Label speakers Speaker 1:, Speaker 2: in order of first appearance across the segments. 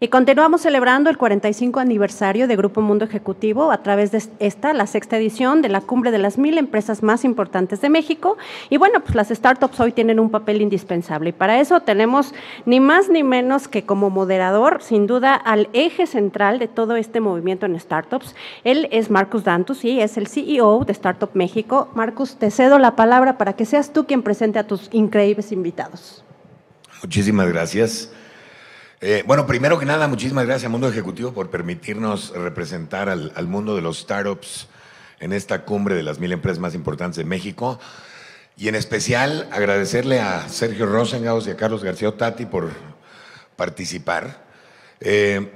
Speaker 1: Y continuamos celebrando el 45 aniversario de Grupo Mundo Ejecutivo a través de esta, la sexta edición de la cumbre de las mil empresas más importantes de México. Y bueno, pues las startups hoy tienen un papel indispensable. Y para eso tenemos ni más ni menos que como moderador, sin duda, al eje central de todo este movimiento en startups. Él es Marcus Dantus y es el CEO de Startup México. Marcus, te cedo la palabra para que seas tú quien presente a tus increíbles invitados.
Speaker 2: Muchísimas gracias. Eh, bueno, primero que nada, muchísimas gracias Mundo Ejecutivo por permitirnos representar al, mundo de los startups en esta cumbre de las mil empresas más importantes de México. Y en especial agradecerle a Sergio Rosengaus y a Carlos García Tati por participar. Eh,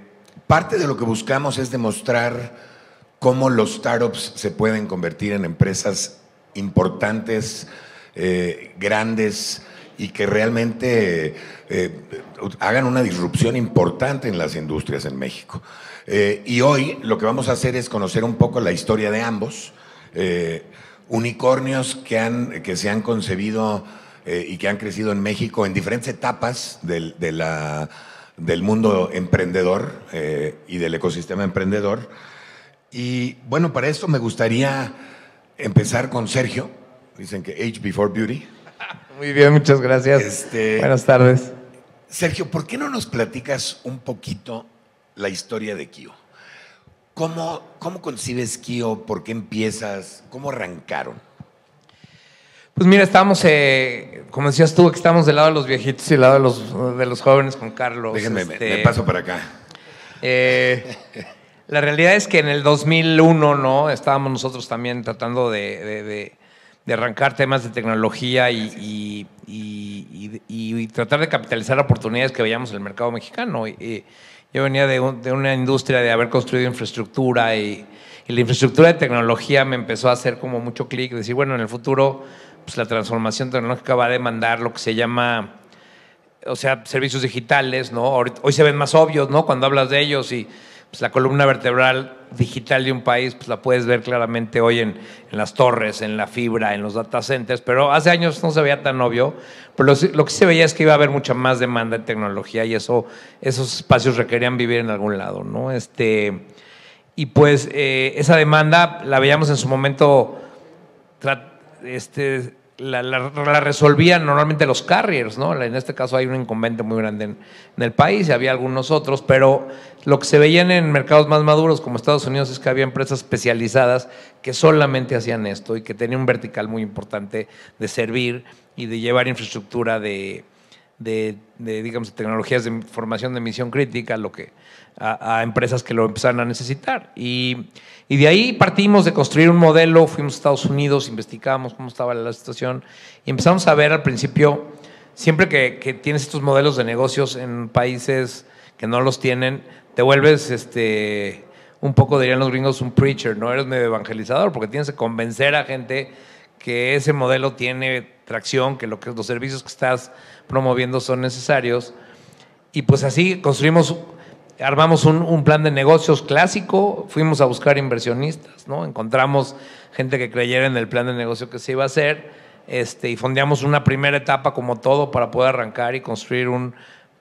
Speaker 2: parte de lo que buscamos es demostrar cómo los startups se pueden convertir en empresas importantes, eh, grandes y que realmente hagan una disrupción importante en las industrias en México. Eh, y hoy lo que vamos a hacer es conocer un poco la historia de ambos, eh, unicornios que, han, que se han concebido eh, y que han crecido en México en diferentes etapas del, del mundo emprendedor y del ecosistema emprendedor. Y bueno, para esto me gustaría empezar con Sergio. Dicen que Age Before Beauty.
Speaker 3: Muy bien, muchas gracias. Este, Buenas tardes.
Speaker 2: Sergio, ¿por qué no nos platicas un poquito la historia de Kio? ¿Cómo, concibes Kio? ¿Por qué empiezas? ¿Cómo arrancaron?
Speaker 3: Pues mira, estábamos, eh, como decías tú, que estábamos del lado de los viejitos y del lado de los, jóvenes con Carlos. Déjenme, me este, paso para acá. Eh, la realidad es que en el 2001, ¿no? Estábamos nosotros también tratando de de arrancar temas de tecnología y, tratar de capitalizar oportunidades que veíamos en el mercado mexicano. yo venía de, de, una industria de haber construido infraestructura y, la infraestructura de tecnología me empezó a hacer como mucho clic, decir, bueno, en el futuro pues, la transformación tecnológica va a demandar lo que se llama o sea, servicios digitales, ¿no? Hoy se ven más obvios, ¿no? Cuando hablas de ellos y pues, la columna vertebral digital de un país, pues la puedes ver claramente hoy en, las torres, en la fibra, en los data centers, pero hace años no se veía tan obvio, pero lo, que se veía es que iba a haber mucha más demanda de tecnología y eso, esos espacios requerían vivir en algún lado, ¿no? Este, y pues eh, esa demanda la veíamos en su momento este, la, resolvían normalmente los carriers, ¿no? En este caso hay un inconveniente muy grande en, el país y había algunos otros, pero lo que se veían en mercados más maduros como Estados Unidos es que había empresas especializadas que solamente hacían esto y que tenían un vertical muy importante de servir y de llevar infraestructura de, de, de digamos, tecnologías de información de misión crítica, lo que a, empresas que lo empezaron a necesitar. Y, y, de ahí partimos de construir un modelo, fuimos a Estados Unidos, investigamos cómo estaba la situación y empezamos a ver al principio, siempre que, que tienes estos modelos de negocios en países que no los tienen, te vuelves este, un poco, dirían los gringos, un preacher, no eres medio evangelizador, porque tienes que convencer a gente que ese modelo tiene tracción, que, lo que los servicios que estás promoviendo son necesarios. Y pues así construimos armamos un, plan de negocios clásico, fuimos a buscar inversionistas, ¿no? Encontramos gente que creyera en el plan de negocio que se iba a hacer, este, y fondeamos una primera etapa como todo para poder arrancar y construir un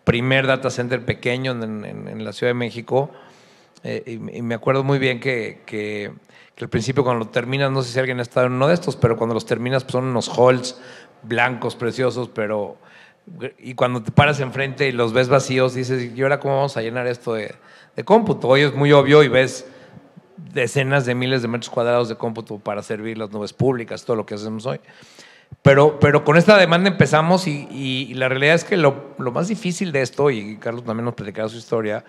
Speaker 3: primer data center pequeño en, la Ciudad de México. Eh, y, me acuerdo muy bien que, al principio cuando lo terminas, no sé si alguien ha estado en uno de estos, pero cuando los terminas pues, son unos halls blancos, preciosos, pero y cuando te paras enfrente y los ves vacíos, dices, ¿y ahora cómo vamos a llenar esto de, de cómputo? Hoy es muy obvio y ves decenas de miles de metros cuadrados de cómputo para servir las nubes públicas, todo lo que hacemos hoy. Pero, pero con esta demanda empezamos y, la realidad es que lo, lo, más difícil de esto, y Carlos también nos platicaba su historia,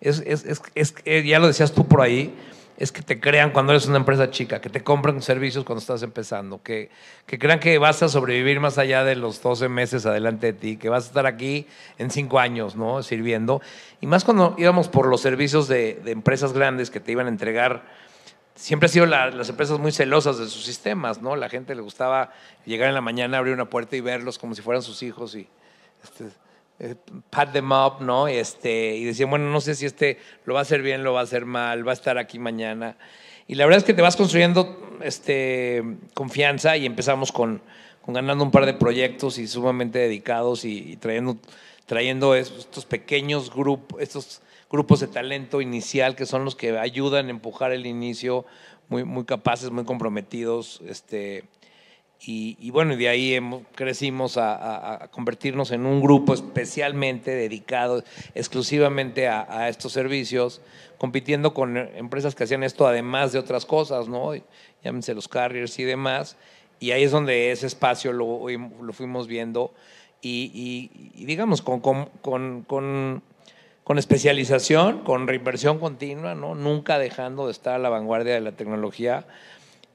Speaker 3: es, es, es, eh, ya lo decías tú por ahí, es que te crean cuando eres una empresa chica, que te compren servicios cuando estás empezando, que, que crean que vas a sobrevivir más allá de los 12 meses adelante de ti, que vas a estar aquí en 5 años, ¿no? Sirviendo. Y más cuando íbamos por los servicios de, empresas grandes que te iban a entregar siempre han sido las empresas muy celosas de sus sistemas, ¿no? La gente le gustaba llegar en la mañana, abrir una puerta y verlos como si fueran sus hijos y este, eh, pat them up, ¿no? Este, y decían, bueno, no sé si este lo va a hacer bien, lo va a hacer mal, va a estar aquí mañana. Y la verdad es que te vas construyendo este, confianza y empezamos con, ganando un par de proyectos y sumamente dedicados y, trayendo, trayendo estos pequeños grupos, estos grupos de talento inicial que son los que ayudan a empujar el inicio, muy, muy capaces, muy comprometidos, este, y, y bueno, de ahí crecimos a, convertirnos en un grupo especialmente dedicado exclusivamente a, estos servicios, compitiendo con empresas que hacían esto además de otras cosas, ¿no? Llámense los carriers y demás. Y ahí es donde ese espacio lo, lo fuimos viendo y, digamos, con, con, con, con con especialización, con reinversión continua, ¿no? nunca dejando de estar a la vanguardia de la tecnología,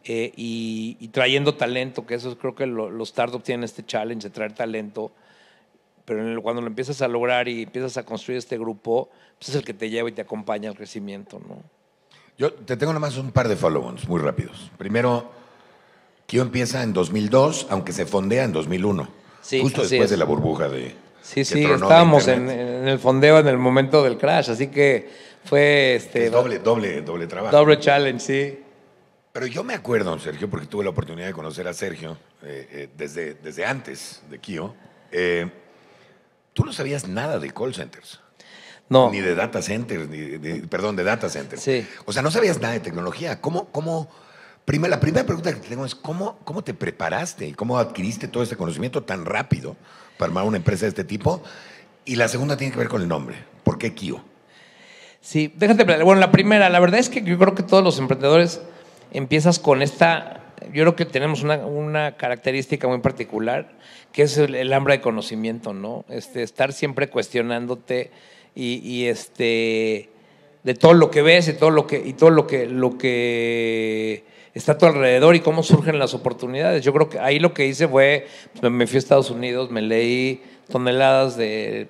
Speaker 3: eh, y, trayendo talento, que eso creo que los startups tienen este challenge de traer talento, pero cuando lo empiezas a lograr y empiezas a construir este grupo, pues es el que te lleva y te acompaña al crecimiento, ¿no? Yo te tengo nomás un par de
Speaker 2: follow-ons muy rápidos. Primero, Kio empieza en 2002, aunque se fondea en 2001, justo después de la burbuja de... Sí, sí, estábamos en,
Speaker 3: el fondeo en el momento del crash, así que fue... Este, doble, doble, doble trabajo. Doble challenge, sí.
Speaker 2: Pero yo me acuerdo, Sergio, porque tuve la oportunidad de conocer a Sergio eh, eh, desde, desde antes de Kio. Eh, tú no sabías nada de call centers. No. Ni de data centers, perdón, de data centers. O sea, no sabías nada de tecnología. ¿Cómo, cómo, la primera pregunta que tengo es, ¿cómo, ¿cómo te preparaste? y ¿Cómo adquiriste todo este conocimiento tan rápido para armar una empresa de este tipo? Y la segunda tiene que ver con el nombre.
Speaker 3: ¿Por qué Kio? Sí, déjate, bueno, la primera, la verdad es que yo creo que todos los emprendedores empiezas con esta, yo creo que tenemos una, característica muy particular, que es el, hambre de conocimiento, ¿no? Este, estar siempre cuestionándote y, este, de todo lo que ves y todo lo que, y todo lo que, lo que está a tu alrededor y cómo surgen las oportunidades. Yo creo que ahí lo que hice fue, pues, me fui a Estados Unidos, me leí toneladas de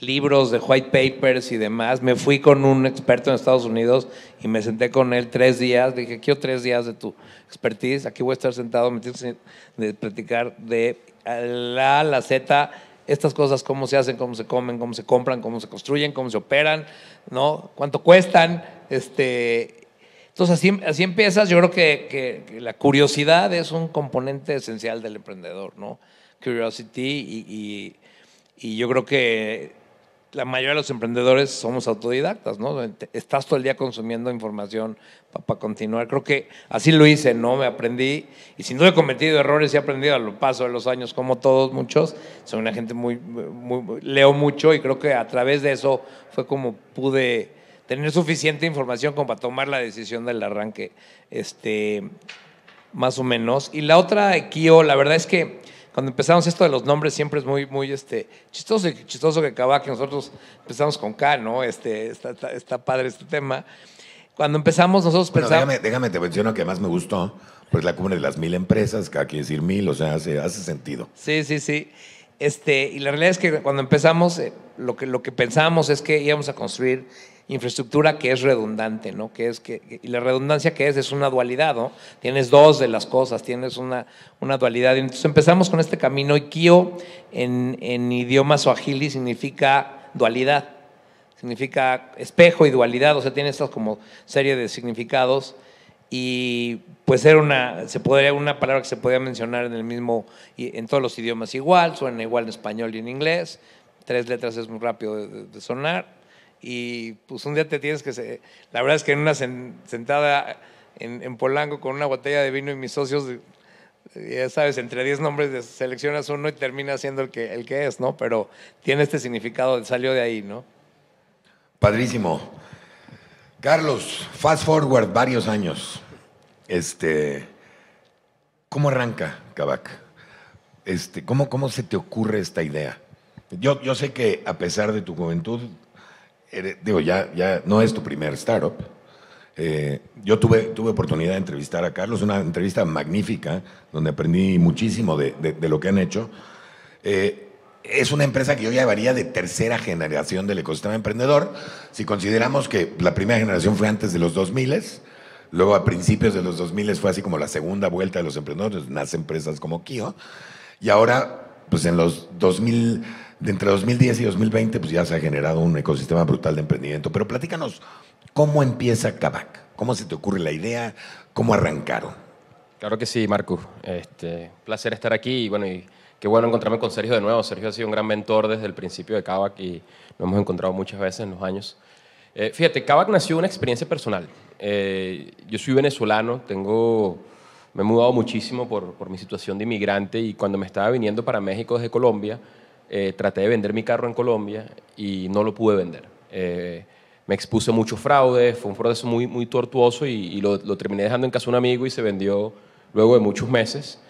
Speaker 3: libros de white papers y demás. Me fui con un experto en Estados Unidos y me senté con él tres días. dije, quiero tres días de tu expertise. Aquí voy a estar sentado, me tienes platicar de la la Z, estas cosas, cómo se hacen, cómo se comen, cómo se compran, cómo se construyen, cómo se operan, ¿no? Cuánto cuestan, este... Entonces así, así empiezas, yo creo que, la curiosidad es un componente esencial del emprendedor, ¿no? Curiosity y yo creo que la mayoría de los emprendedores somos autodidactas, ¿no? Estás todo el día consumiendo información para, continuar. Creo que así lo hice, ¿no? Me aprendí y sin duda he cometido errores y he aprendido a lo paso de los años, como todos, muchos. Soy una gente muy, muy, leo mucho y creo que a través de eso fue como pude tener suficiente información como para tomar la decisión del arranque, este, más o menos. Y la otra, Kio, la verdad es que cuando empezamos esto de los nombres siempre es muy, muy este, chistoso, chistoso que acaba que nosotros empezamos con K, ¿no? Este, está, padre este tema. Cuando empezamos nosotros pensamos... Déjame, déjame,
Speaker 2: te menciono que más me gustó, pues la cumbre de las mil empresas, que aquí decir mil, o sea, hace, hace sentido.
Speaker 3: Sí, sí, sí. Este, y la realidad es que cuando empezamos, eh, lo, que, lo que es que íbamos a construir infraestructura que es redundante, ¿no? Que es que, y la redundancia que es es una dualidad, ¿no? Tienes dos de las cosas, tienes una, dualidad. Entonces empezamos con este camino y Kio en, en idioma y significa dualidad, significa espejo y dualidad, o sea, tiene estas como serie de significados y pues era una, se podría, una palabra que se podía mencionar en el mismo, en todos los idiomas igual, suena igual en español y en inglés, tres letras es muy rápido de sonar y pues un día te tienes que... La verdad es que en una sentada en, en, Polanco con una botella de vino y mis socios, eh, ya sabes, entre 10 nombres seleccionas uno y termina siendo el que, el que es, ¿no? Pero tiene este significado, salió de ahí, ¿no?
Speaker 2: Padrísimo.
Speaker 3: Carlos,
Speaker 2: fast forward varios años. Este, ¿Cómo arranca Kabak? Este, ¿cómo, ¿Cómo se te ocurre esta idea? Yo, yo sé que a pesar de tu juventud, digo, ya, ya no es tu primer startup. Eh, yo tuve, tuve oportunidad de entrevistar a Carlos, una entrevista magnífica, donde aprendí muchísimo de, lo que han hecho. Eh, es una empresa que yo llevaría de tercera generación del ecosistema emprendedor. Si consideramos que la primera generación fue antes de los 2000, luego a principios de los 2000 fue así como la segunda vuelta de los emprendedores, nacen empresas como Kio, y ahora pues en los 2000, entre 2010 y 2020, pues ya se ha generado un ecosistema brutal de emprendimiento. Pero platícanos, ¿cómo empieza Cabac, ¿Cómo se te ocurre la idea?
Speaker 1: ¿Cómo arrancaron? Claro que sí, Marco. Este, placer estar aquí y bueno, y qué bueno encontrarme con Sergio de nuevo. Sergio ha sido un gran mentor desde el principio de Cabac y nos hemos encontrado muchas veces en los años. Eh, fíjate, Cabac nació una experiencia personal. Eh, yo soy venezolano, tengo me he mudado muchísimo por, mi situación de inmigrante y cuando me estaba viniendo para México desde Colombia, eh, traté de vender mi carro en Colombia y no lo pude vender. Eh, me expuse mucho muchos fraudes, fue un proceso muy, muy tortuoso y, lo, terminé dejando en casa un amigo y se vendió luego de muchos meses.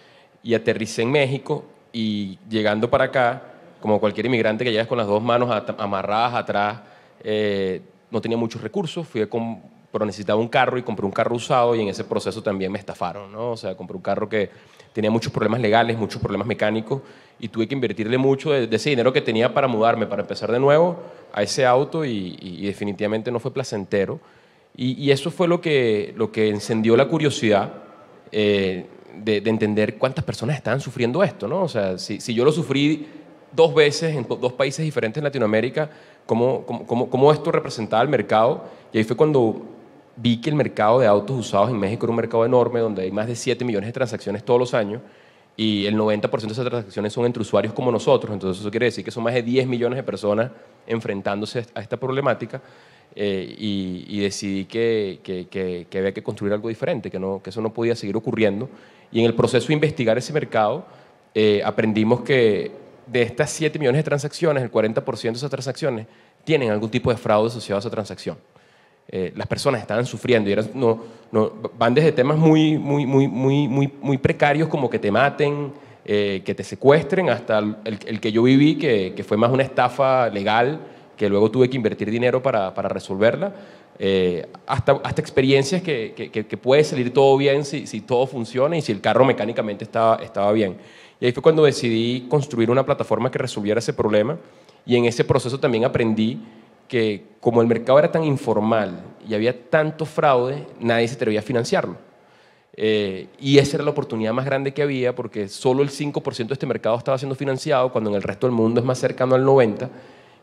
Speaker 1: Y aterricé en México y llegando para acá, como cualquier inmigrante que llegas con las dos manos amarradas atrás, eh, no tenía muchos recursos, fui a, pero necesitaba un carro y compré un carro usado y en ese proceso también me estafaron, ¿no? O sea, compré un carro que tenía muchos problemas legales, muchos problemas mecánicos y tuve que invertirle mucho de, ese dinero que tenía para mudarme, para empezar de nuevo a ese auto y, definitivamente no fue placentero. Y, eso fue lo que, lo que encendió la curiosidad eh, de, entender cuántas personas estaban sufriendo esto, ¿no? O sea, si, yo lo sufrí dos veces en dos países diferentes en Latinoamérica, cómo, cómo, cómo, cómo esto representaba al mercado. Y ahí fue cuando vi que el mercado de autos usados en México era un mercado enorme donde hay más de 7 millones de transacciones todos los años y el 90% de esas transacciones son entre usuarios como nosotros, entonces eso quiere decir que son más de 10 millones de personas enfrentándose a esta problemática eh, y, decidí que, había que construir algo diferente, que, eso no podía seguir ocurriendo y en el proceso de investigar ese mercado eh, aprendimos que de estas 7 millones de transacciones, el 40% de esas transacciones tienen algún tipo de fraude asociado a esa transacción. Eh, las personas estaban sufriendo y eran, no, no, van desde temas muy, muy, muy, muy, muy, muy precarios como que te maten, eh, que te secuestren, hasta el, el que yo viví, que, que, fue más una estafa legal, que luego tuve que invertir dinero para, para resolverla, eh, hasta, hasta experiencias que, que, que, puede salir todo bien si, si, todo funciona y si el carro mecánicamente estaba, estaba bien. Y ahí fue cuando decidí construir una plataforma que resolviera ese problema y en ese proceso también aprendí que como el mercado era tan informal y había tanto fraude, nadie se atrevía a financiarlo. Eh, y esa era la oportunidad más grande que había porque solo el 5% de este mercado estaba siendo financiado, cuando en el resto del mundo es más cercano al 90%.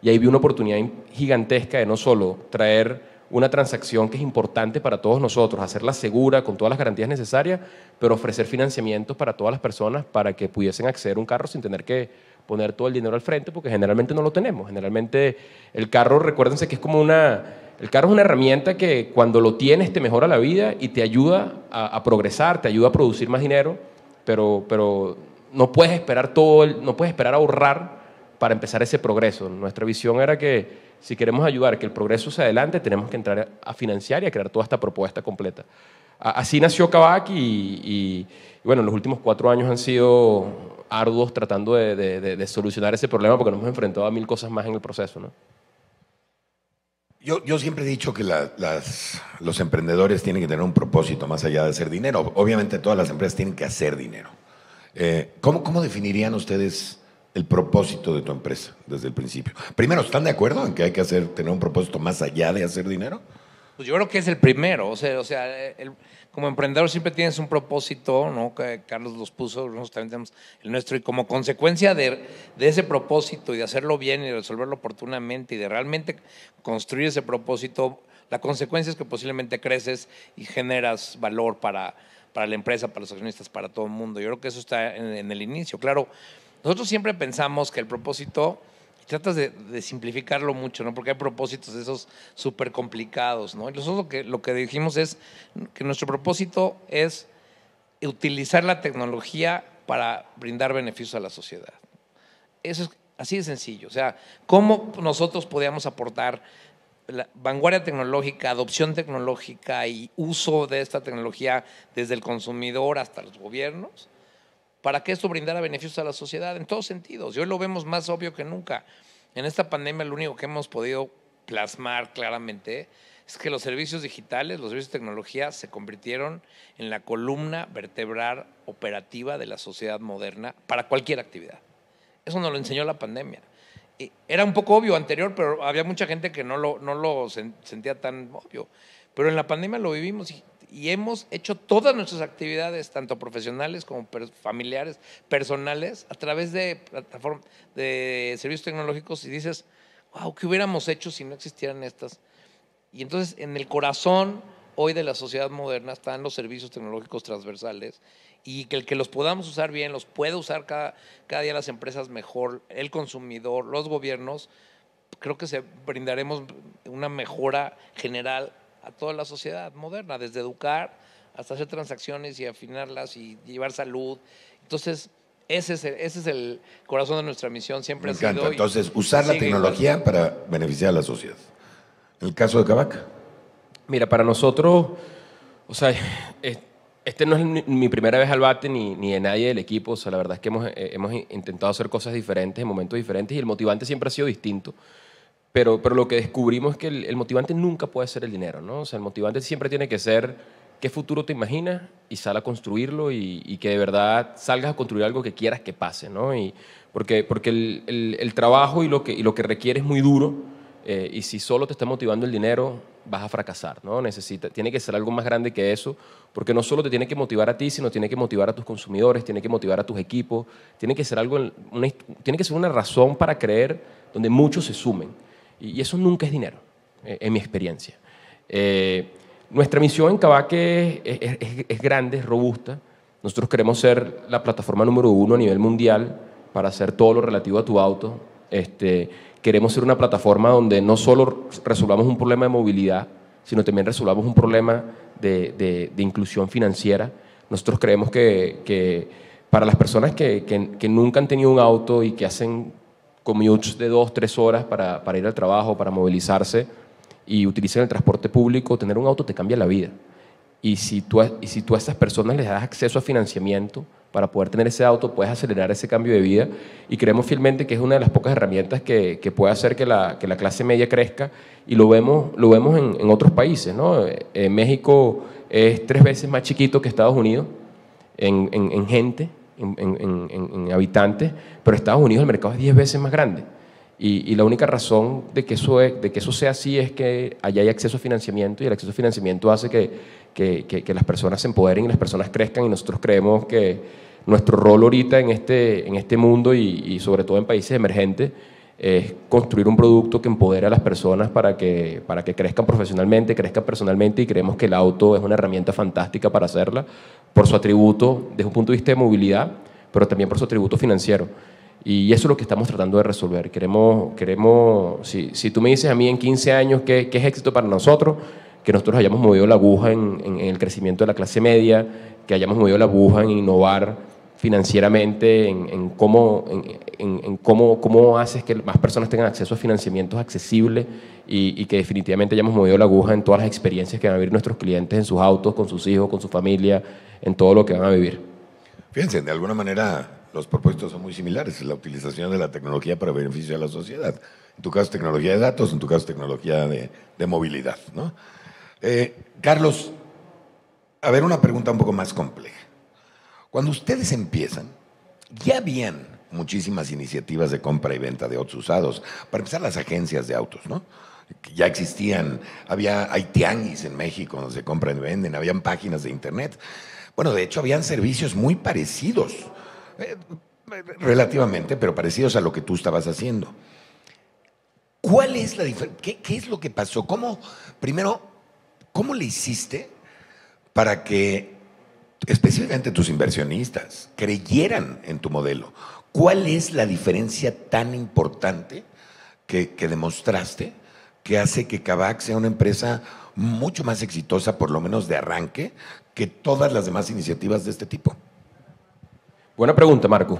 Speaker 1: Y ahí vi una oportunidad gigantesca de no solo traer una transacción que es importante para todos nosotros, hacerla segura con todas las garantías necesarias, pero ofrecer financiamientos para todas las personas para que pudiesen acceder a un carro sin tener que poner todo el dinero al frente porque generalmente no lo tenemos. Generalmente el carro, recuérdense que es como una... El carro es una herramienta que cuando lo tienes te mejora la vida y te ayuda a, progresar, te ayuda a producir más dinero, pero, pero no puedes esperar todo, no puedes esperar ahorrar para empezar ese progreso. Nuestra visión era que si queremos ayudar que el progreso se adelante, tenemos que entrar a financiar y a crear toda esta propuesta completa. Así nació Kavak y, y bueno, los últimos cuatro años han sido arduos tratando de, solucionar ese problema porque nos hemos enfrentado a mil cosas más en el proceso,
Speaker 2: Yo, yo siempre he dicho que las, los emprendedores tienen que tener un propósito más allá de hacer dinero. Obviamente todas las empresas tienen que hacer dinero. Eh, ¿cómo, definirían ustedes el propósito de tu empresa desde el principio? Primero, ¿están de acuerdo en que hay que hacer, tener un propósito más allá de hacer dinero?
Speaker 3: Pues yo creo que es el primero. O sea, o sea el, como emprendedor siempre tienes un propósito, ¿no? Carlos los puso, nosotros también tenemos el nuestro, y como consecuencia de, ese propósito y de hacerlo bien y resolverlo oportunamente y de realmente construir ese propósito, la consecuencia es que posiblemente creces y generas valor para, para la empresa, para los accionistas, para todo el mundo. Yo creo que eso está en el inicio. Claro, nosotros siempre pensamos que el propósito tratas de, simplificarlo mucho, ¿no? Porque hay propósitos de esos súper complicados, ¿no? nosotros lo que, dijimos es que nuestro propósito es utilizar la tecnología para brindar beneficios a la sociedad. Eso es así de sencillo. O sea, ¿cómo nosotros podíamos aportar la vanguardia tecnológica, adopción tecnológica y uso de esta tecnología desde el consumidor hasta los gobiernos? para que esto brindara beneficios a la sociedad en todos sentidos. Y hoy lo vemos más obvio que nunca. En esta pandemia lo único que hemos podido plasmar claramente es que los servicios digitales, los servicios de tecnología se convirtieron en la columna vertebral operativa de la sociedad moderna para cualquier actividad. Eso nos lo enseñó la pandemia. era un poco obvio anterior, pero había mucha gente que no lo, no lo sentía tan obvio. Pero en la pandemia lo vivimos y y hemos hecho todas nuestras actividades, tanto profesionales como familiares, personales, a través de plataformas de servicios tecnológicos y dices, wow, ¿qué hubiéramos hecho si no existieran estas? Y entonces en el corazón hoy de la sociedad moderna están los servicios tecnológicos transversales y que el que los podamos usar bien, los pueda usar cada, cada día las empresas mejor, el consumidor, los gobiernos, creo que se brindaremos una mejora general a toda la sociedad moderna, desde educar hasta hacer transacciones y afinarlas y llevar salud. Entonces, ese es el, ese es el corazón de nuestra misión, siempre Me encanta. Entonces, usar la tecnología
Speaker 2: para beneficiar a la sociedad.
Speaker 1: El caso de Cabac. Mira, para nosotros, o sea, este no es mi primera vez al bate ni, ni de nadie del equipo. O sea, la verdad es que hemos, eh, hemos intentado hacer cosas diferentes en momentos diferentes y el motivante siempre ha sido distinto. Pero, pero lo que descubrimos es que el, motivante nunca puede ser el dinero, ¿no? O sea, el motivante siempre tiene que ser qué futuro te imaginas y sal a construirlo y, que de verdad salgas a construir algo que quieras que pase, ¿no? Y porque porque el, trabajo y lo, que, y lo que requiere es muy duro eh, y si solo te está motivando el dinero, vas a fracasar, ¿no? Necesita, tiene que ser algo más grande que eso, porque no solo te tiene que motivar a ti, sino tiene que motivar a tus consumidores, tiene que motivar a tus equipos, tiene que ser algo, tiene que ser una razón para creer donde muchos se sumen. Y eso nunca es dinero, eh, en mi experiencia. Eh, nuestra misión en Cabaque es, es, es, grande, es robusta. Nosotros queremos ser la plataforma número uno a nivel mundial para hacer todo lo relativo a tu auto. Este, queremos ser una plataforma donde no solo resolvamos un problema de movilidad, sino también resolvamos un problema de, de, de inclusión financiera. Nosotros creemos que, que para las personas que, que, que, nunca han tenido un auto y que hacen commutes de dos, tres horas para, para ir al trabajo, para movilizarse y utilizar el transporte público, tener un auto te cambia la vida. Y si tú, si tú a esas personas les das acceso a financiamiento para poder tener ese auto, puedes acelerar ese cambio de vida. Y creemos fielmente que es una de las pocas herramientas que, que puede hacer que la, que la, clase media crezca. Y lo vemos, lo vemos en, en otros países. ¿no? En eh, México es tres veces más chiquito que Estados Unidos en, en gente en, habitantes, pero Estados Unidos el mercado es 10 veces más grande. Y, la única razón de que, eso de que eso sea así es que allá hay acceso a financiamiento y el acceso a financiamiento hace que, las personas se empoderen y las personas crezcan y nosotros creemos que nuestro rol ahorita en este, en este mundo y sobre todo en países emergentes es construir un producto que empodere a las personas para que, para que crezcan profesionalmente, crezcan personalmente y creemos que el auto es una herramienta fantástica para hacerla por su atributo desde un punto de vista de movilidad, pero también por su atributo financiero. Y eso es lo que estamos tratando de resolver. Queremos, queremos si, tú me dices a mí en 15 años qué, es éxito para nosotros, que nosotros hayamos movido la aguja en el crecimiento de la clase media, que hayamos movido la aguja en innovar financieramente, en, cómo, en, cómo, cómo haces que más personas tengan acceso a financiamientos accesibles y, que definitivamente hayamos movido la aguja en todas las experiencias que van a vivir nuestros clientes en sus autos, con sus hijos, con su familia, en todo lo que van a vivir. Fíjense, de alguna manera los propósitos son muy similares,
Speaker 2: la utilización de la tecnología para beneficio de la sociedad. En tu caso, tecnología de datos, en tu caso, tecnología de, movilidad. Eh, Carlos, a ver, una pregunta un poco más compleja. Cuando ustedes empiezan, ya habían muchísimas iniciativas de compra y venta de autos usados. Para empezar, las agencias de autos, ¿no? Ya existían, había, hay tianguis en México donde se compran y venden, habían páginas de internet. Bueno, de hecho, habían servicios muy parecidos, eh, relativamente, pero parecidos a lo que tú estabas haciendo. ¿Cuál es la diferencia? ¿Qué, ¿Qué, es lo que pasó? ¿Cómo, primero, cómo le hiciste para que especialmente tus inversionistas, creyeran en tu modelo. ¿Cuál es la diferencia tan importante que, demostraste que hace que Kavak sea una empresa mucho más exitosa, por lo menos de arranque, que todas las demás iniciativas de este tipo? Buena pregunta, Marco.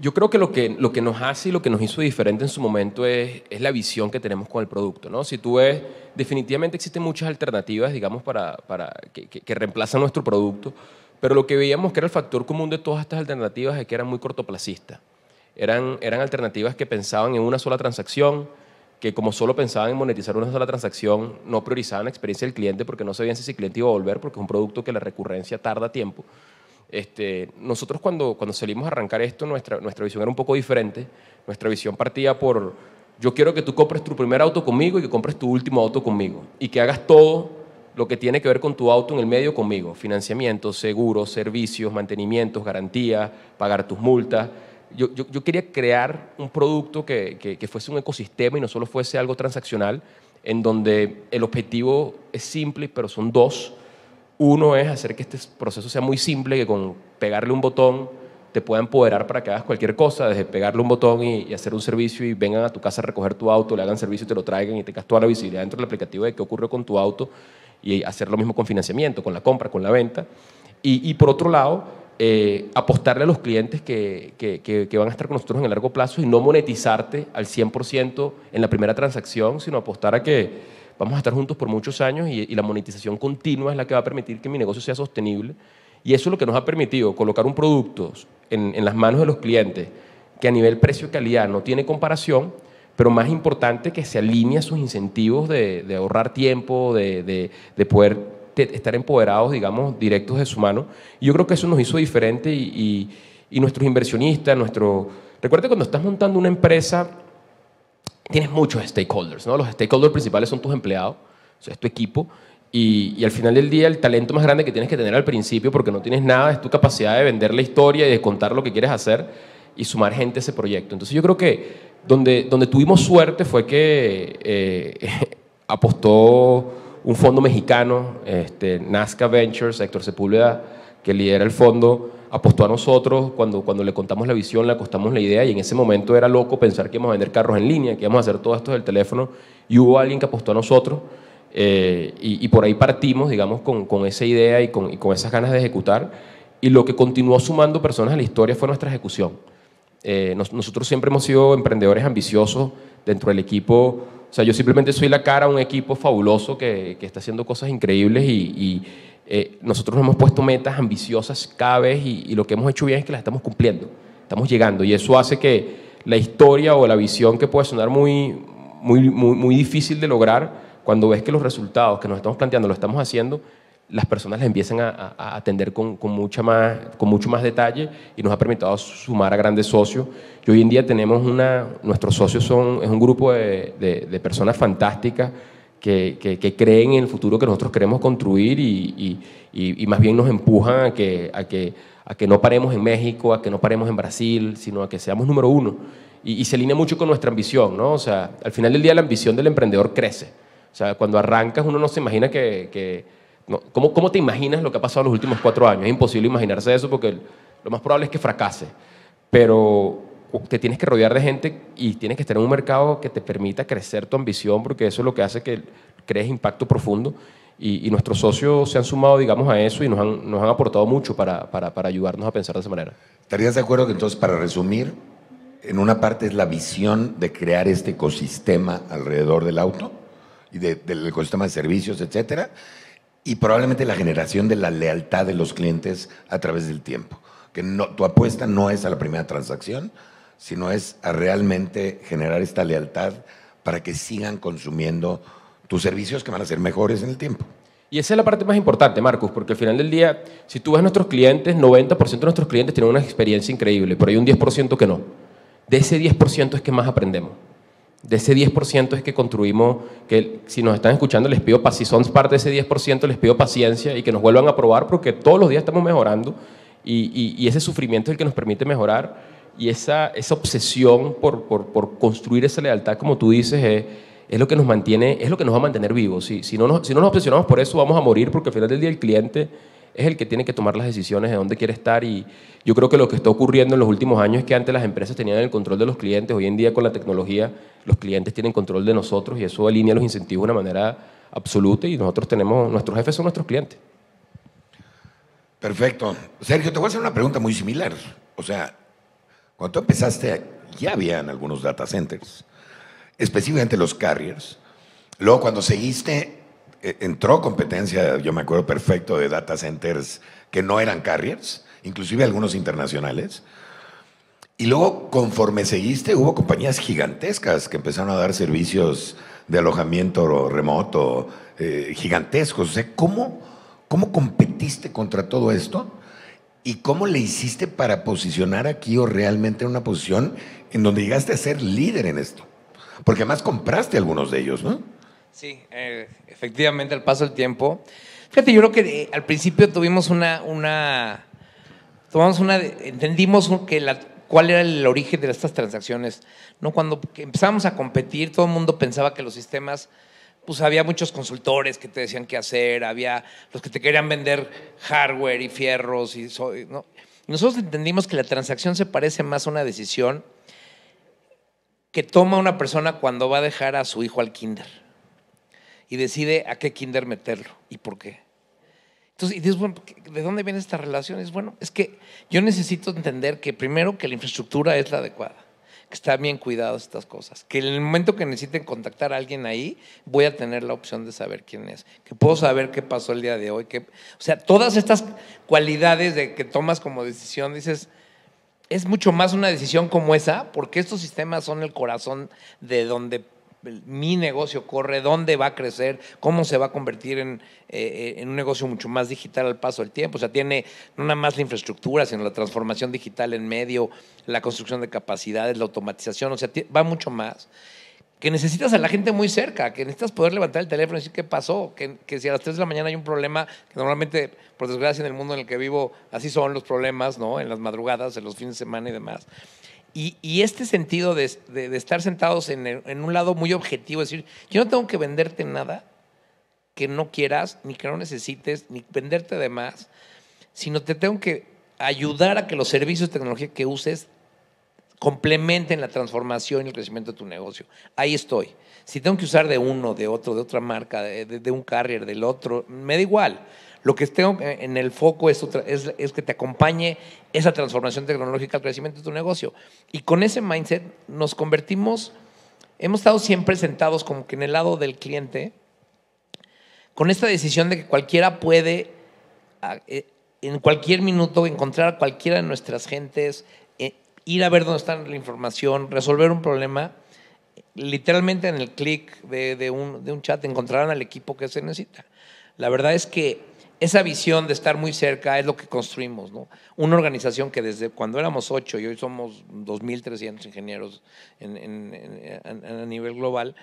Speaker 1: Yo, creo que lo, que lo que nos hace y lo que nos hizo diferente en su momento es, la visión que tenemos con el producto. ¿no? Si tú ves, definitivamente existen muchas alternativas, digamos, para, para que, que, que reemplazan nuestro producto pero lo que veíamos que era el factor común de todas estas alternativas es que eran muy cortoplacistas. Eran, eran alternativas que pensaban en una sola transacción, que como solo pensaban en monetizar una sola transacción, no priorizaban la experiencia del cliente porque no sabían si ese cliente iba a volver, porque es un producto que la recurrencia tarda tiempo. Este, nosotros cuando, cuando salimos a arrancar esto, nuestra, nuestra visión era un poco diferente. Nuestra visión partía por, yo quiero que tú compres tu primer auto conmigo y que compres tu último auto conmigo. Y que hagas todo lo que tiene que ver con tu auto en el medio conmigo, financiamiento, seguros, servicios, mantenimientos, garantías, pagar tus multas. Yo, quería crear un producto que, fuese un ecosistema y no solo fuese algo transaccional, en donde el objetivo es simple, pero son dos. Uno es hacer que este proceso sea muy simple, que con pegarle un botón te pueda empoderar para que hagas cualquier cosa, desde pegarle un botón y, hacer un servicio y vengan a tu casa a recoger tu auto, le hagan servicio y te lo traigan y tengas toda la visibilidad dentro del aplicativo de qué ocurre con tu auto y hacer lo mismo con financiamiento, con la compra, con la venta. Y, por otro lado, eh, apostarle a los clientes que, van a estar con nosotros en el largo plazo y no monetizarte al 100% en la primera transacción, sino apostar a que vamos a estar juntos por muchos años y, la monetización continua es la que va a permitir que mi negocio sea sostenible. Y eso es lo que nos ha permitido colocar un producto en, en las manos de los clientes que a nivel precio-calidad no tiene comparación, pero más importante que se alinea sus incentivos de, ahorrar tiempo, de, poder estar empoderados, digamos, directos de su mano. Y yo creo que eso nos hizo diferente y, nuestros inversionistas, nuestro... Recuerda cuando estás montando una empresa, tienes muchos stakeholders, ¿no? Los stakeholders principales son tus empleados, o sea, es tu equipo, y, y, al final del día, el talento más grande que tienes que tener al principio, porque no tienes nada, es tu capacidad de vender la historia y de contar lo que quieres hacer y sumar gente a ese proyecto. Entonces yo creo que donde, tuvimos suerte fue que eh, apostó un fondo mexicano, este, Nazca Ventures, Héctor Sepúlveda, que lidera el fondo, apostó a nosotros cuando, le contamos la visión, le acostamos la idea y en ese momento era loco pensar que íbamos a vender carros en línea, que íbamos a hacer todo esto del teléfono y hubo alguien que apostó a nosotros eh, y, por ahí partimos, digamos, con, esa idea y con, y con esas ganas de ejecutar y lo que continuó sumando personas a la historia fue nuestra ejecución. Eh, nosotros siempre hemos sido emprendedores ambiciosos dentro del equipo. O sea, yo simplemente soy la cara a un equipo fabuloso que, está haciendo cosas increíbles y, eh, nosotros hemos puesto metas ambiciosas cada vez y, lo que hemos hecho bien es que las estamos cumpliendo, estamos llegando y eso hace que la historia o la visión que puede sonar muy, muy, muy, muy difícil de lograr, cuando ves que los resultados que nos estamos planteando lo estamos haciendo, las personas las empiezan a, atender con, mucha más, con mucho más detalle y nos ha permitido sumar a grandes socios. Y hoy en día tenemos una, nuestros socios son, es un grupo de, personas fantásticas que, creen en el futuro que nosotros queremos construir y, más bien nos empujan a que, a, que, a que no paremos en México, a que no paremos en Brasil, sino a que seamos número uno. Y, y se alinea mucho con nuestra ambición, ¿no? O sea, al final del día la ambición del emprendedor crece. O sea, cuando arrancas uno no se imagina que ¿Cómo, te imaginas lo que ha pasado en los últimos cuatro años? Es imposible imaginarse eso porque lo más probable es que fracase. Pero uh, te tienes que rodear de gente y tienes que estar en un mercado que te permita crecer tu ambición porque eso es lo que hace que crees impacto profundo. Y, nuestros socios se han sumado, digamos, a eso y nos han, aportado mucho para, ayudarnos a pensar de esa manera. ¿Estarías de acuerdo que entonces, para resumir,
Speaker 2: en una parte es la visión de crear este ecosistema alrededor del auto y del ecosistema de servicios, etcétera? y probablemente la generación de la lealtad de los clientes a través del tiempo. Que tu apuesta no es a la primera transacción, sino es a realmente generar esta lealtad para que sigan consumiendo
Speaker 1: tus servicios que van a ser mejores en el tiempo. Y esa es la parte más importante, Marcos, porque al final del día, si tú ves a nuestros clientes, 90% de nuestros clientes tienen una experiencia increíble, pero hay un 10% que no. De ese 10% es que más aprendemos de ese 10% es que construimos, que si nos están escuchando les pido, si son parte de ese 10% les pido paciencia y que nos vuelvan a probar porque todos los días estamos mejorando y, ese sufrimiento es el que nos permite mejorar y esa, esa obsesión por, por, construir esa lealtad, como tú dices, es, lo que nos mantiene, es lo que nos va a mantener vivos. Si, si, no si no nos obsesionamos por eso, vamos a morir porque al final del día el cliente es el que tiene que tomar las decisiones de dónde quiere estar y yo creo que lo que está ocurriendo en los últimos años es que antes las empresas tenían el control de los clientes, hoy en día con la tecnología los clientes tienen control de nosotros y eso alinea los incentivos de una manera absoluta y nosotros tenemos, nuestros jefes son nuestros clientes.
Speaker 2: Perfecto. Sergio, te voy a hacer una pregunta muy similar. O sea, cuando tú empezaste, ya habían algunos data centers, específicamente los carriers. Luego, cuando seguiste, eh, entró competencia, yo me acuerdo perfecto, de data centers que no eran carriers, inclusive algunos internacionales. Y luego, conforme seguiste, hubo compañías gigantescas que empezaron a dar servicios de alojamiento remoto eh, gigantescos. O sea, ¿cómo, ¿cómo competiste contra todo esto? ¿Y cómo le hiciste para posicionar aquí o realmente en una posición en donde llegaste a ser líder en esto? Porque además compraste algunos de ellos, ¿no?
Speaker 3: Sí, eh, efectivamente, al paso del tiempo. Fíjate, yo creo que eh, al principio tuvimos una, una, tomamos una, entendimos que la, cuál era el origen de estas transacciones. ¿no? Cuando empezamos a competir, todo el mundo pensaba que los sistemas, pues había muchos consultores que te decían qué hacer, había los que te querían vender hardware y fierros. Y Nosotros entendimos que la transacción se parece más a una decisión que toma una persona cuando va a dejar a su hijo al kinder y decide a qué kinder meterlo y por qué. Entonces, ¿de dónde viene esta relación? Es bueno, es que yo necesito entender que primero que la infraestructura es la adecuada, que está bien cuidadas estas cosas, que en el momento que necesiten contactar a alguien ahí, voy a tener la opción de saber quién es, que puedo saber qué pasó el día de hoy, que, o sea, todas estas cualidades de que tomas como decisión, dices, es mucho más una decisión como esa, porque estos sistemas son el corazón de donde mi negocio corre, dónde va a crecer, cómo se va a convertir eh, eh, en, un negocio mucho más digital al paso del tiempo. O sea, tiene no nada más la infraestructura, sino la transformación digital en medio, la construcción de capacidades, la automatización, o sea, va mucho más. Que necesitas a la gente muy cerca, que necesitas poder levantar el teléfono y decir qué pasó, que, que si a las 3 de la mañana hay un problema, que normalmente, por desgracia, en el mundo en el que vivo, así son los problemas, ¿no? En las madrugadas, en los fines de semana y demás y, este sentido de, estar sentados en, un lado muy objetivo, es decir, yo no tengo que venderte nada que no quieras, ni que no necesites, ni venderte de más, sino te tengo que ayudar a que los servicios de tecnología que uses complementen la transformación y el crecimiento de tu negocio. Ahí estoy. Si tengo que usar de uno, de otro, de otra marca, de un carrier, del otro, me da igual. Lo que tengo eh, en el foco es, que te acompañe esa transformación tecnológica al crecimiento de tu negocio. Y con ese mindset nos convertimos, hemos estado siempre sentados como que en el lado del cliente, con esta decisión de que cualquiera puede ah, eh, en cualquier minuto encontrar a cualquiera de nuestras gentes, eh, ir a ver dónde está la información, resolver un problema. Literalmente en el clic de, de un chat encontrarán al equipo que se necesita. La verdad es que esa visión de estar muy cerca es lo que construimos, ¿no? Una organización que desde cuando éramos ocho y hoy somos 2.300 ingenieros en, a nivel global,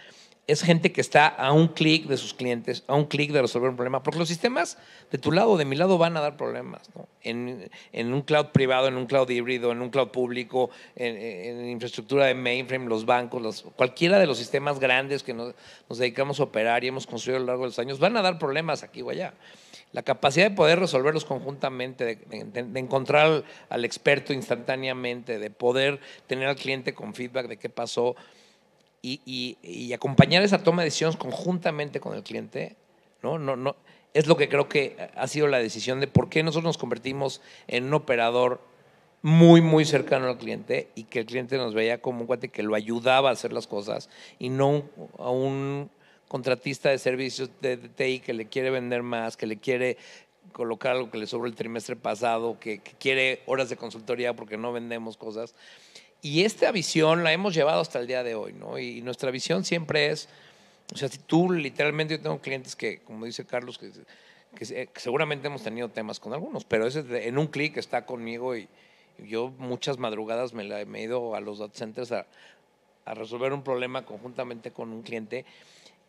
Speaker 3: es gente que está a un clic de sus clientes, a un clic de resolver un problema, porque los sistemas de tu lado, de mi lado, van a dar problemas, En, un cloud privado, en un cloud híbrido, en un cloud público, en, infraestructura de mainframe, los bancos, cualquiera de los sistemas grandes que nos, nos, dedicamos a operar y hemos construido a lo largo de los años, van a dar problemas aquí o allá la capacidad de poder resolverlos conjuntamente, de, encontrar al, experto instantáneamente, de poder tener al cliente con feedback de qué pasó y, acompañar esa toma de decisiones conjuntamente con el cliente, ¿no? No, no, es lo que creo que ha sido la decisión de por qué nosotros nos convertimos en un operador muy, muy cercano al cliente y que el cliente nos veía como un cuate que lo ayudaba a hacer las cosas y no a un contratista de servicios de, TI que le quiere vender más, que le quiere colocar algo que le sobró el trimestre pasado, que, quiere horas de consultoría porque no vendemos cosas. Y esta visión la hemos llevado hasta el día de hoy, ¿no? Y, nuestra visión siempre es, o sea, si tú literalmente, yo tengo clientes que, como dice Carlos, que, seguramente hemos tenido temas con algunos, pero ese en un clic está conmigo y, yo muchas madrugadas me, he ido a los data centers a, a resolver un problema conjuntamente con un cliente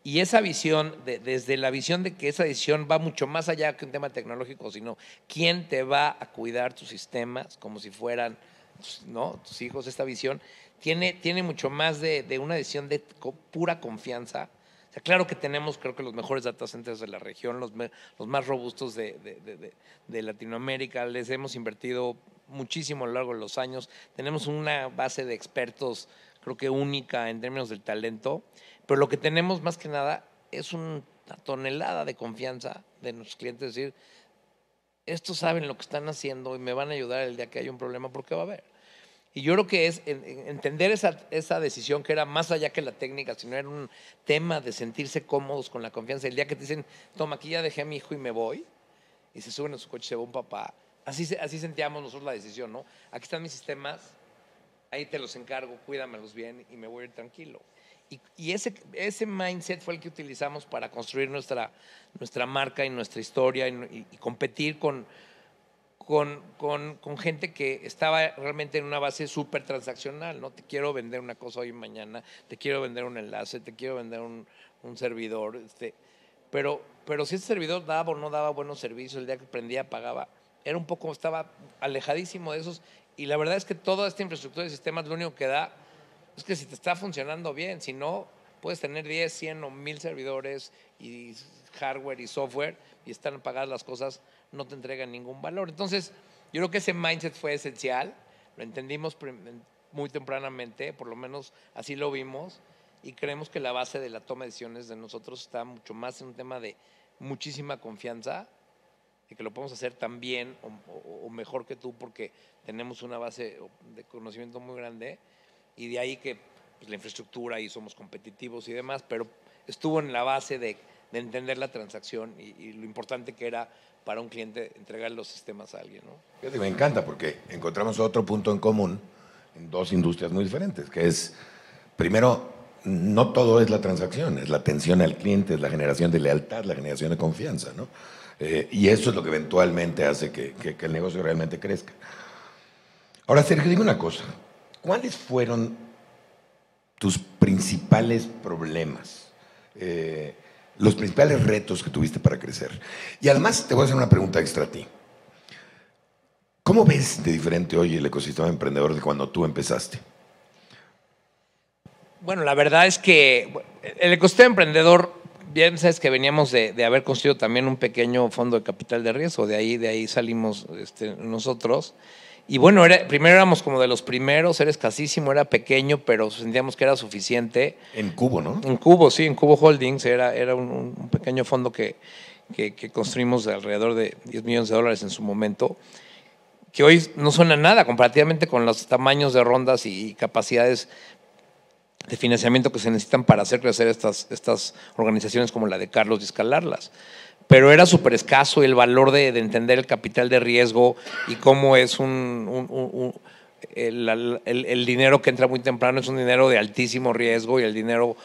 Speaker 3: y esa visión, desde la visión de que esa decisión va mucho más allá que un tema tecnológico, sino quién te va a cuidar tus sistemas como si fueran pues, ¿no? tus hijos, esta visión, tiene, tiene mucho más de, de una decisión de pura confianza. O sea, claro que tenemos, creo que los mejores data centers de la región, los, los más robustos de, de Latinoamérica, les hemos invertido muchísimo a lo largo de los años, tenemos una base de expertos, creo que única en términos del talento pero lo que tenemos más que nada es una tonelada de confianza de nuestros clientes, decir, estos saben lo que están haciendo y me van a ayudar el día que haya un problema porque va a haber. Y yo creo que es entender esa, esa, decisión que era más allá que la técnica, sino era un tema de sentirse cómodos con la confianza. El día que te dicen, toma, aquí ya dejé a mi hijo y me voy, y se suben a su coche, se va un papá. Así, así sentíamos nosotros la decisión, ¿no? Aquí están mis sistemas, ahí te los encargo, cuídamelos bien y me voy a ir tranquilo. Y, ese, ese, mindset fue el que utilizamos para construir nuestra, nuestra marca y nuestra historia y, competir con, con, con, gente que estaba realmente en una base súper transaccional, ¿no? Te quiero vender una cosa hoy y mañana, te quiero vender un enlace, te quiero vender un, un servidor, este, pero, pero si ese servidor daba o no daba buenos servicios, el día que prendía pagaba, era un poco, estaba alejadísimo de esos, y la verdad es que toda esta infraestructura de sistemas lo único que da es que si te está funcionando bien, si no, puedes tener 10, 100 o 1000 servidores y hardware y software y están pagadas las cosas, no te entregan ningún valor. Entonces, yo creo que ese mindset fue esencial, lo entendimos muy tempranamente, por lo menos así lo vimos, y creemos que la base de la toma de decisiones de nosotros está mucho más en un tema de muchísima confianza, de que lo podemos hacer tan bien o, o mejor que tú porque tenemos una base de conocimiento muy grande y de ahí que pues, la infraestructura y somos competitivos y demás, pero estuvo en la base de, entender la transacción y, lo importante que era para un cliente entregar los sistemas a alguien.
Speaker 2: ¿no? Me encanta porque encontramos otro punto en común en dos industrias muy diferentes, que es, primero, no todo es la transacción, es la atención al cliente, es la generación de lealtad, la generación de confianza, ¿no? Eh, y eso es lo que eventualmente hace que, el negocio realmente crezca. Ahora, Sergio, dime una cosa. ¿cuáles fueron tus principales problemas? Eh, los principales retos que tuviste para crecer. Y además te voy a hacer una pregunta extra a ti. ¿Cómo ves de diferente hoy el ecosistema emprendedor de cuando tú empezaste?
Speaker 3: Bueno, la verdad es que el ecosistema emprendedor, bien sabes que veníamos de, haber construido también un pequeño fondo de capital de riesgo, de ahí, de ahí salimos este, nosotros. Y bueno, era, primero éramos como de los primeros, era escasísimo, era pequeño, pero sentíamos que era suficiente.
Speaker 2: En Cubo, ¿no?
Speaker 3: En Cubo, sí, en Cubo Holdings, era, era un, pequeño fondo que, que, construimos de alrededor de 10 millones de dólares en su momento, que hoy no suena nada comparativamente con los tamaños de rondas y capacidades de financiamiento que se necesitan para hacer crecer estas, estas organizaciones como la de Carlos y escalarlas pero era súper escaso el valor de, entender el capital de riesgo y cómo es un, el, dinero que entra muy temprano es un dinero de altísimo riesgo y el dinero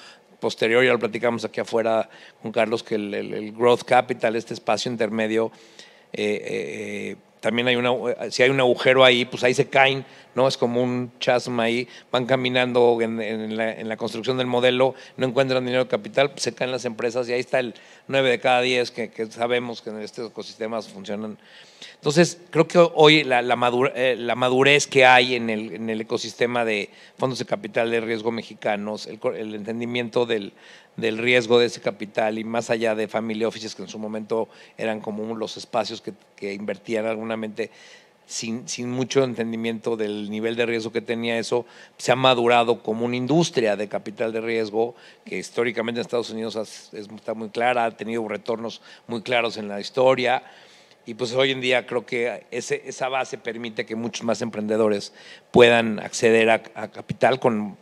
Speaker 3: posterior, ya lo platicamos aquí afuera con Carlos, que el, Growth Capital, este espacio intermedio, eh, eh, eh, también hay una, eh, si hay un agujero ahí, pues ahí se caen, ¿no? Es como un chasma ahí, van caminando en, la, construcción del modelo, no encuentran dinero de capital, pues se caen las empresas y ahí está el nueve de cada 10 que, sabemos que en estos ecosistemas funcionan. Entonces, creo que hoy la, eh, la madurez que hay en el, en el, ecosistema de fondos de capital de riesgo mexicanos, el entendimiento del, del riesgo de ese capital y más allá de family offices que en su momento eran como los espacios que, que invertían alguna sin, sin, mucho entendimiento del nivel de riesgo que tenía eso, se ha madurado como una industria de capital de riesgo que históricamente en Estados Unidos está muy clara, ha tenido retornos muy claros en la historia. Y pues hoy en día creo que esa base permite que muchos más emprendedores puedan acceder a, a capital con,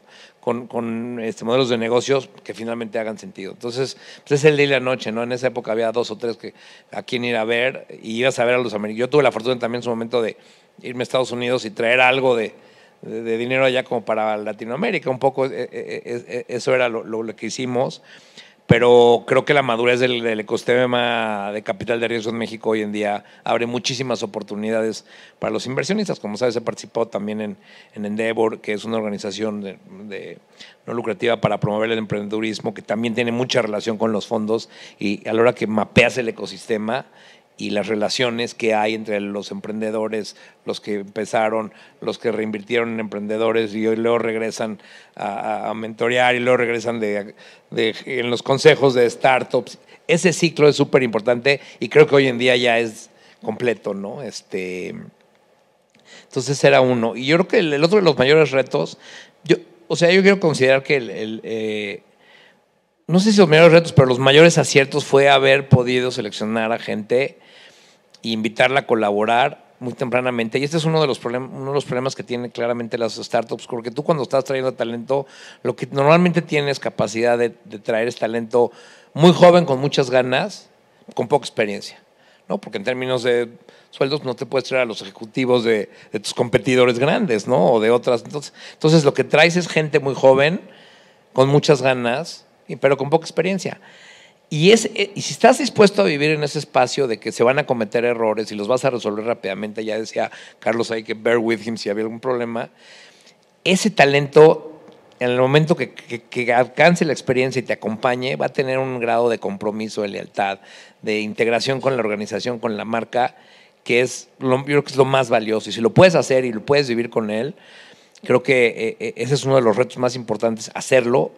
Speaker 3: con, este, modelos de negocios que finalmente hagan sentido. Entonces, pues, es el día y la noche, ¿no? En esa época había dos o tres que, a quién ir a ver y ibas a ver a los americanos. Yo tuve la fortuna también en su momento de irme a Estados Unidos y traer algo de, dinero allá como para Latinoamérica, un poco e, e, e, eso era lo, lo que hicimos pero creo que la madurez del, ecosistema de capital de riesgo en México hoy en día abre muchísimas oportunidades para los inversionistas. Como sabes, he participado también en, Endeavor, que es una organización de, no lucrativa para promover el emprendedurismo, que también tiene mucha relación con los fondos y a la hora que mapeas el ecosistema y las relaciones que hay entre los emprendedores, los que empezaron, los que reinvirtieron en emprendedores y hoy luego regresan a, mentorear y luego regresan en los consejos de startups. Ese ciclo es súper importante y creo que hoy en día ya es completo, ¿no? Este, entonces era uno. Y yo creo que el, otro de los mayores retos, yo, o sea, yo quiero considerar que el, eh, no sé si los mayores retos, pero los mayores aciertos fue haber podido seleccionar a gente y invitarla a colaborar muy tempranamente. Y este es uno de los, problemas, uno de los problemas que tienen claramente las startups, porque tú cuando estás trayendo talento, lo que normalmente tienes capacidad de, traer es talento muy joven, con muchas ganas, con poca experiencia. ¿no? Porque en términos de sueldos no te puedes traer a los ejecutivos de, tus competidores grandes, ¿no? O de otras. Entonces, entonces, lo que traes es gente muy joven, con muchas ganas, pero con poca experiencia. Y, eh, y si estás dispuesto a vivir en ese espacio de que se van a cometer errores y los vas a resolver rápidamente, ya decía Carlos, hay que bear with him si había algún problema, ese talento en el momento que, alcance la experiencia y te acompañe, va a tener un grado de compromiso, de lealtad, de integración con la organización, con la marca, que es lo, creo que es lo más valioso. Y si lo puedes hacer y lo puedes vivir con él, creo que eh, eh, ese es uno de los retos más importantes, hacerlo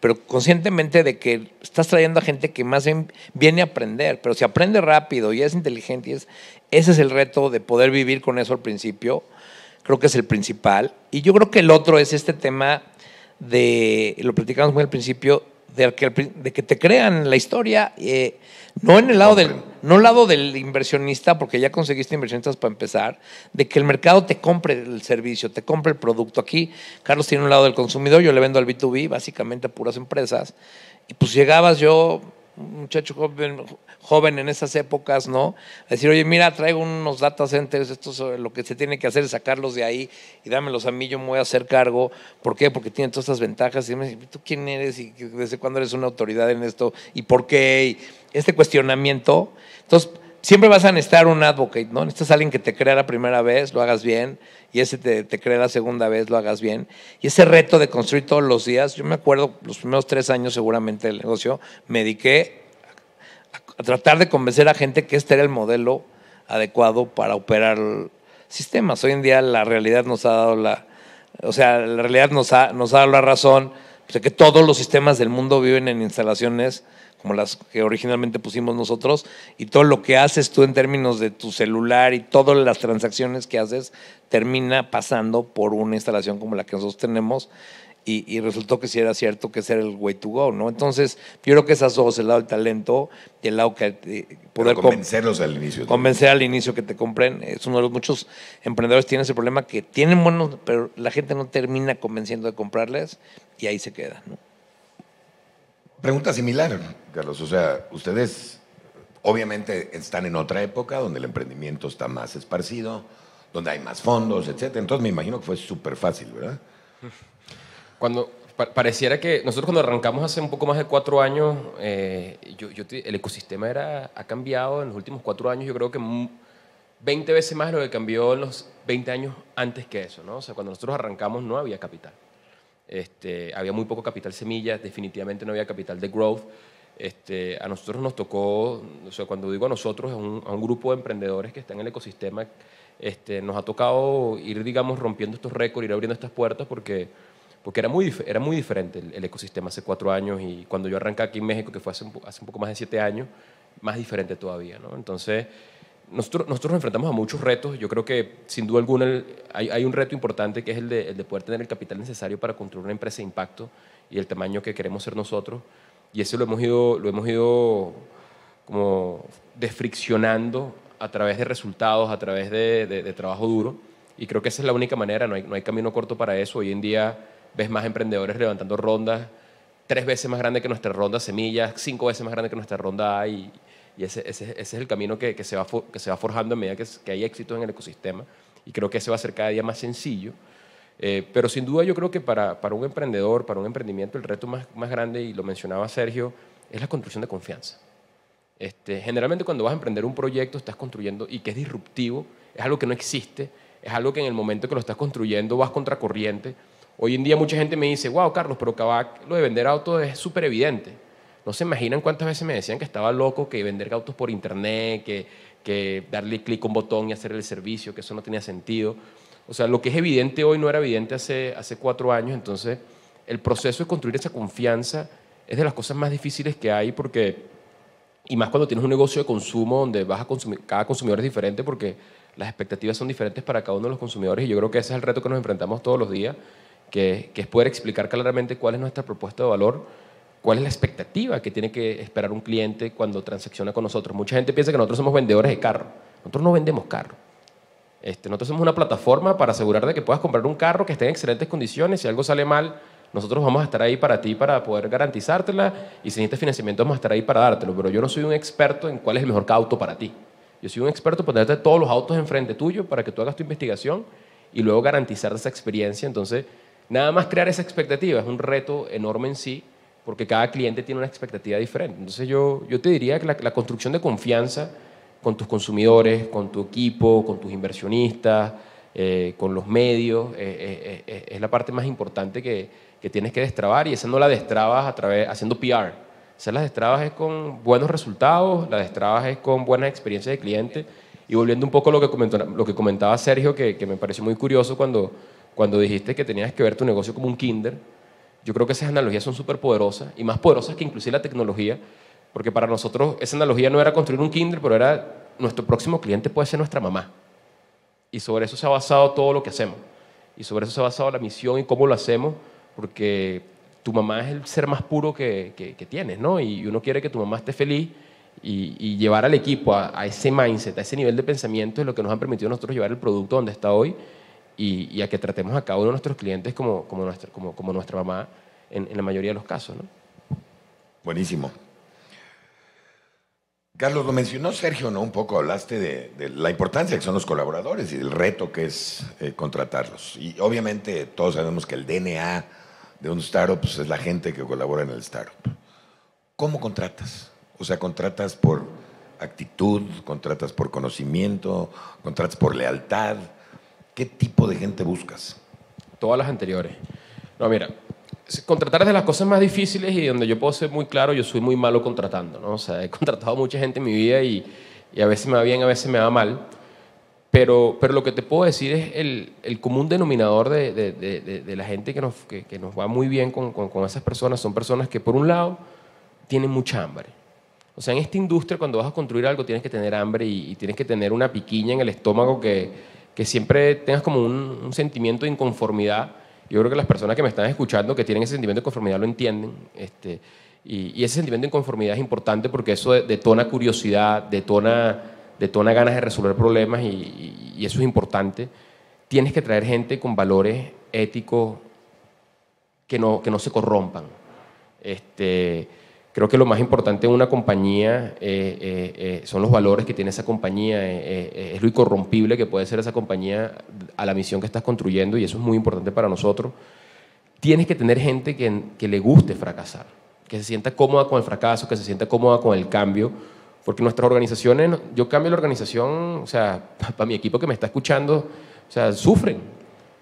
Speaker 3: pero conscientemente de que estás trayendo a gente que más viene a aprender, pero si aprende rápido y es inteligente, y es, ese es el reto de poder vivir con eso al principio, creo que es el principal. Y yo creo que el otro es este tema de, lo platicamos muy al principio, de que, te crean la historia, eh, no en el lado del, no el lado del inversionista, porque ya conseguiste inversionistas para empezar, de que el mercado te compre el servicio, te compre el producto. Aquí Carlos tiene un lado del consumidor, yo le vendo al B2B, básicamente a puras empresas, y pues llegabas yo un muchacho joven, joven en esas épocas, ¿no? Decir, oye, mira, traigo unos data centers, esto es lo que se tiene que hacer es sacarlos de ahí y dámelos a mí, yo me voy a hacer cargo. ¿Por qué? Porque tiene todas estas ventajas. Y me dice, ¿tú quién eres? ¿Y desde cuándo eres una autoridad en esto? ¿Y por qué? este cuestionamiento. Entonces, siempre vas a necesitar un advocate, ¿no? Necesitas alguien que te crea la primera vez, lo hagas bien, y ese te, crea la segunda vez, lo hagas bien. Y ese reto de construir todos los días, yo me acuerdo los primeros tres años seguramente del negocio, me dediqué a, tratar de convencer a gente que este era el modelo adecuado para operar sistemas. Hoy en día la realidad nos ha dado la, o sea, la realidad nos nos ha dado la razón pues, de que todos los sistemas del mundo viven en instalaciones como las que originalmente pusimos nosotros, y todo lo que haces tú en términos de tu celular y todas las transacciones que haces termina pasando por una instalación como la que nosotros tenemos. Y, resultó que sí era cierto que ese era el way to go, ¿no? Entonces, yo creo que esas dos, el lado del talento y el lado que eh, convencerlos al inicio. Convencer al inicio que te compren. Es uno de los muchos emprendedores que tienen ese problema que tienen buenos, pero la gente no termina convenciendo de comprarles y ahí se queda, ¿no?
Speaker 2: pregunta similar,
Speaker 3: Carlos. O sea,
Speaker 2: ustedes obviamente están en otra época donde el emprendimiento está más esparcido,
Speaker 1: donde hay más fondos, etcétera. Entonces me imagino que fue súper fácil, ¿verdad? Cuando pareciera que nosotros cuando arrancamos hace un poco más de cuatro años, eh, yo, el ecosistema era, ha cambiado en los últimos cuatro años, yo creo que 20 veces más de lo que cambió en los 20 años antes que eso, ¿no? O sea, cuando nosotros arrancamos no había capital. Este, había muy poco capital semillas, definitivamente no había capital de growth. Este, a nosotros nos tocó, o sea, cuando digo a nosotros, a un, grupo de emprendedores que están en el ecosistema, este, nos ha tocado ir, digamos, rompiendo estos récords, ir abriendo estas puertas, porque, porque era, muy, era muy diferente el, ecosistema hace cuatro años y cuando yo arranqué aquí en México, que fue hace, hace un poco más de siete años, más diferente todavía. ¿no? Entonces, nosotros, nos enfrentamos a muchos retos. Yo creo que, sin duda alguna, hay, un reto importante que es el de, el de, poder tener el capital necesario para construir una empresa de impacto y el tamaño que queremos ser nosotros. Y eso lo hemos ido, lo hemos ido como desfriccionando a través de resultados, a través de, trabajo duro. Y creo que esa es la única manera, no hay, camino corto para eso. Hoy en día ves más emprendedores levantando rondas tres veces más grande que nuestra ronda semillas, cinco veces más grande que nuestra ronda A y, y ese, es el camino que, se va, forjando en medida que, hay éxito en el ecosistema. Y creo que ese va a ser cada día más sencillo. Eh, pero sin duda yo creo que para, un emprendedor, para un emprendimiento, el reto más, grande, y lo mencionaba Sergio, es la construcción de confianza. Este, generalmente cuando vas a emprender un proyecto estás construyendo y que es disruptivo, es algo que no existe, es algo que en el momento que lo estás construyendo vas contracorriente. Hoy en día mucha gente me dice, wow, Carlos, pero lo de vender autos es súper evidente. No se imaginan cuántas veces me decían que estaba loco, que vender autos por internet, que, darle clic a un botón y hacerle el servicio, que eso no tenía sentido. O sea, lo que es evidente hoy no era evidente hace, hace cuatro años, entonces el proceso de construir esa confianza es de las cosas más difíciles que hay porque, y más cuando tienes un negocio de consumo donde vas a consumir, cada consumidor es diferente porque las expectativas son diferentes para cada uno de los consumidores y yo creo que ese es el reto que nos enfrentamos todos los días, que, que es poder explicar claramente cuál es nuestra propuesta de valor ¿Cuál es la expectativa que tiene que esperar un cliente cuando transacciona con nosotros? Mucha gente piensa que nosotros somos vendedores de carro. Nosotros no vendemos carro. Este, nosotros somos una plataforma para asegurar de que puedas comprar un carro que esté en excelentes condiciones. Si algo sale mal, nosotros vamos a estar ahí para ti para poder garantizártela y si necesitas financiamiento vamos a estar ahí para dártelo. Pero yo no soy un experto en cuál es el mejor auto para ti. Yo soy un experto en ponerte todos los autos enfrente tuyo para que tú hagas tu investigación y luego garantizar esa experiencia. Entonces, nada más crear esa expectativa es un reto enorme en sí porque cada cliente tiene una expectativa diferente. Entonces yo, yo te diría que la, construcción de confianza con tus consumidores, con tu equipo, con tus inversionistas, eh, con los medios, eh, eh, es la parte más importante que, que, tienes que destrabar y esa no la destrabas a través, haciendo PR. Esa la destrabas es con buenos resultados, la destrabas es con buenas experiencias de cliente. Y volviendo un poco a lo que, comentó, lo que comentaba Sergio, que, que, me pareció muy curioso cuando, cuando dijiste que tenías que ver tu negocio como un kinder yo creo que esas analogías son súper poderosas y más poderosas que inclusive la tecnología, porque para nosotros esa analogía no era construir un Kindle, pero era nuestro próximo cliente puede ser nuestra mamá. Y sobre eso se ha basado todo lo que hacemos. Y sobre eso se ha basado la misión y cómo lo hacemos, porque tu mamá es el ser más puro que, que, tienes, ¿no? Y uno quiere que tu mamá esté feliz y, llevar al equipo a, a, ese mindset, a ese nivel de pensamiento es lo que nos ha permitido a nosotros llevar el producto donde está hoy y, a que tratemos a cada uno de nuestros clientes como, como, nuestra, como, como nuestra mamá en, la mayoría de los casos. ¿no? Buenísimo.
Speaker 2: Carlos, lo mencionó Sergio, ¿no? Un poco hablaste de, la importancia que son los colaboradores y del reto que es eh, contratarlos. Y obviamente todos sabemos que el DNA de un startup pues, es la gente que colabora en el startup. ¿Cómo contratas? O sea, contratas por actitud, contratas por conocimiento, contratas por lealtad.
Speaker 1: ¿Qué tipo de gente buscas? Todas las anteriores. No, mira, contratar es de las cosas más difíciles y donde yo puedo ser muy claro, yo soy muy malo contratando, ¿no? O sea, he contratado mucha gente en mi vida y, a veces me va bien, a veces me va mal. Pero, pero lo que te puedo decir es el, el común denominador de, de, de, la gente que nos, que, nos va muy bien con, con, esas personas. Son personas que, por un lado, tienen mucha hambre. O sea, en esta industria, cuando vas a construir algo, tienes que tener hambre y, y tienes que tener una piquiña en el estómago que, que siempre tengas como un, sentimiento de inconformidad. Yo creo que las personas que me están escuchando que tienen ese sentimiento de conformidad lo entienden. Este, y, ese sentimiento de inconformidad es importante porque eso detona curiosidad, detona, detona ganas de resolver problemas y, eso es importante. Tienes que traer gente con valores éticos que no, que no se corrompan. Este, Creo que lo más importante en una compañía eh, eh, eh, son los valores que tiene esa compañía, es lo incorrompible que puede ser esa compañía a la misión que estás construyendo y eso es muy importante para nosotros. Tienes que tener gente que, que le guste fracasar, que se sienta cómoda con el fracaso, que se sienta cómoda con el cambio, porque nuestras organizaciones, yo cambio la organización, o sea, para mi equipo que me está escuchando, o sea, sufren,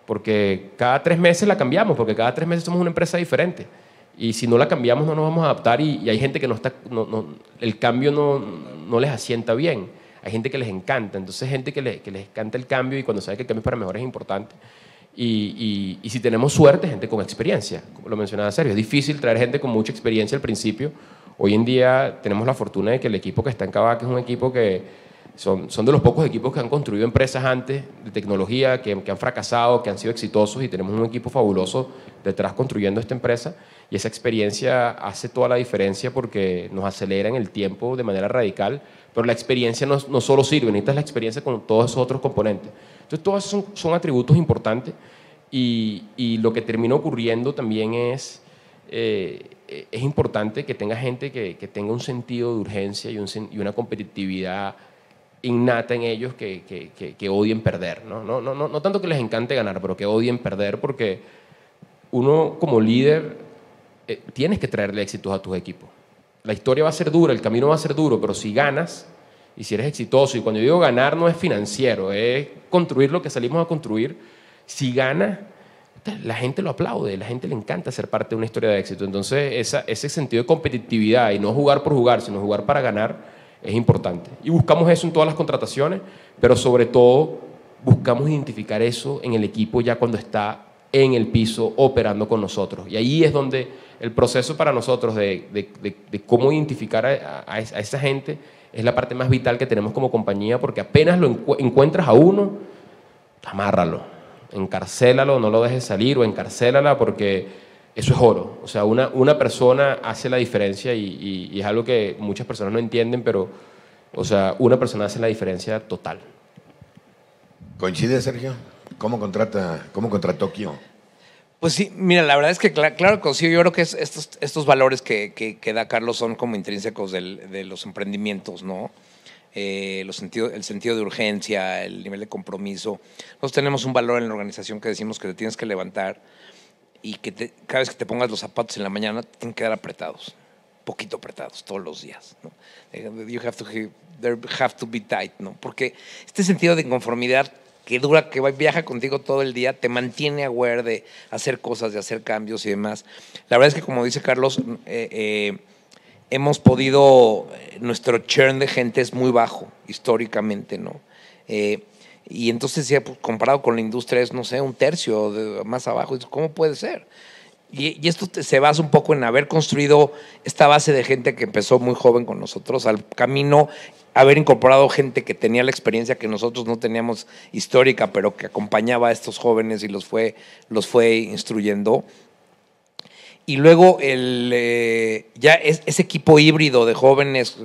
Speaker 1: porque cada tres meses la cambiamos, porque cada tres meses somos una empresa diferente. Y si no la cambiamos no nos vamos a adaptar y, hay gente que no está, no, el cambio no, no, les asienta bien. Hay gente que les encanta, entonces gente que, le, que les encanta el cambio y cuando sabe que el cambio para mejor es importante. Y, y, y, si tenemos suerte, gente con experiencia, como lo mencionaba Sergio, es difícil traer gente con mucha experiencia al principio. Hoy en día tenemos la fortuna de que el equipo que está en Cabac es un equipo que son, son de los pocos equipos que han construido empresas antes de tecnología, que, que han fracasado, que han sido exitosos y tenemos un equipo fabuloso detrás construyendo esta empresa. Y esa experiencia hace toda la diferencia porque nos acelera en el tiempo de manera radical, pero la experiencia no, no solo sirve, necesitas la experiencia con todos esos otros componentes. Entonces, todos son, atributos importantes y, lo que termina ocurriendo también es... Eh, es importante que tenga gente que, tenga un sentido de urgencia y, una competitividad innata en ellos que, odien perder. ¿no? No, no, ¿no? tanto que les encante ganar, pero que odien perder porque uno como líder eh, tienes que traerle éxitos a tus equipos. La historia va a ser dura, el camino va a ser duro, pero si ganas y si eres exitoso, y cuando yo digo ganar no es financiero, es construir lo que salimos a construir, si ganas, la gente lo aplaude, la gente le encanta ser parte de una historia de éxito. Entonces ese sentido de competitividad y no jugar por jugar, sino jugar para ganar, es importante. Y buscamos eso en todas las contrataciones, pero sobre todo buscamos identificar eso en el equipo ya cuando está en el piso operando con nosotros. Y ahí es donde el proceso para nosotros de, cómo identificar a, esa gente es la parte más vital que tenemos como compañía, porque apenas lo encuentras a uno, amárralo, encarcélalo, no lo dejes salir o encarcélala porque eso es oro. O sea, una, una persona hace la diferencia y, es algo que muchas personas no entienden, pero, o sea, una persona hace la diferencia total.
Speaker 2: ¿Coincide, Sergio?
Speaker 1: ¿Cómo, contrata, cómo contrató Kio? Pues sí, mira, la verdad es que
Speaker 3: claro yo creo que estos, estos valores que, que, da Carlos son como intrínsecos de los emprendimientos, ¿no? Eh, los sentido, el sentido de urgencia, el nivel de compromiso. Nosotros tenemos un valor en la organización que decimos que te tienes que levantar y que cada vez que te pongas los zapatos en la mañana te tienen que quedar apretados, poquito apretados todos los días. ¿no? Eh, you have to, have to be tight, ¿no? Porque este sentido de inconformidad que dura, que viaja contigo todo el día, te mantiene aware de hacer cosas, de hacer cambios y demás. La verdad es que, como dice Carlos, eh, eh, hemos podido, eh, nuestro churn de gente es muy bajo históricamente, ¿no? y entonces, si pues, comparado con la industria, es, no sé, un tercio más abajo. ¿Cómo puede ser? Y, esto se basa un poco en haber construido esta base de gente que empezó muy joven con nosotros al camino haber incorporado gente que tenía la experiencia que nosotros no teníamos histórica, pero que acompañaba a estos jóvenes y los fue, los fue instruyendo. Y luego el, eh, ya ese equipo híbrido de jóvenes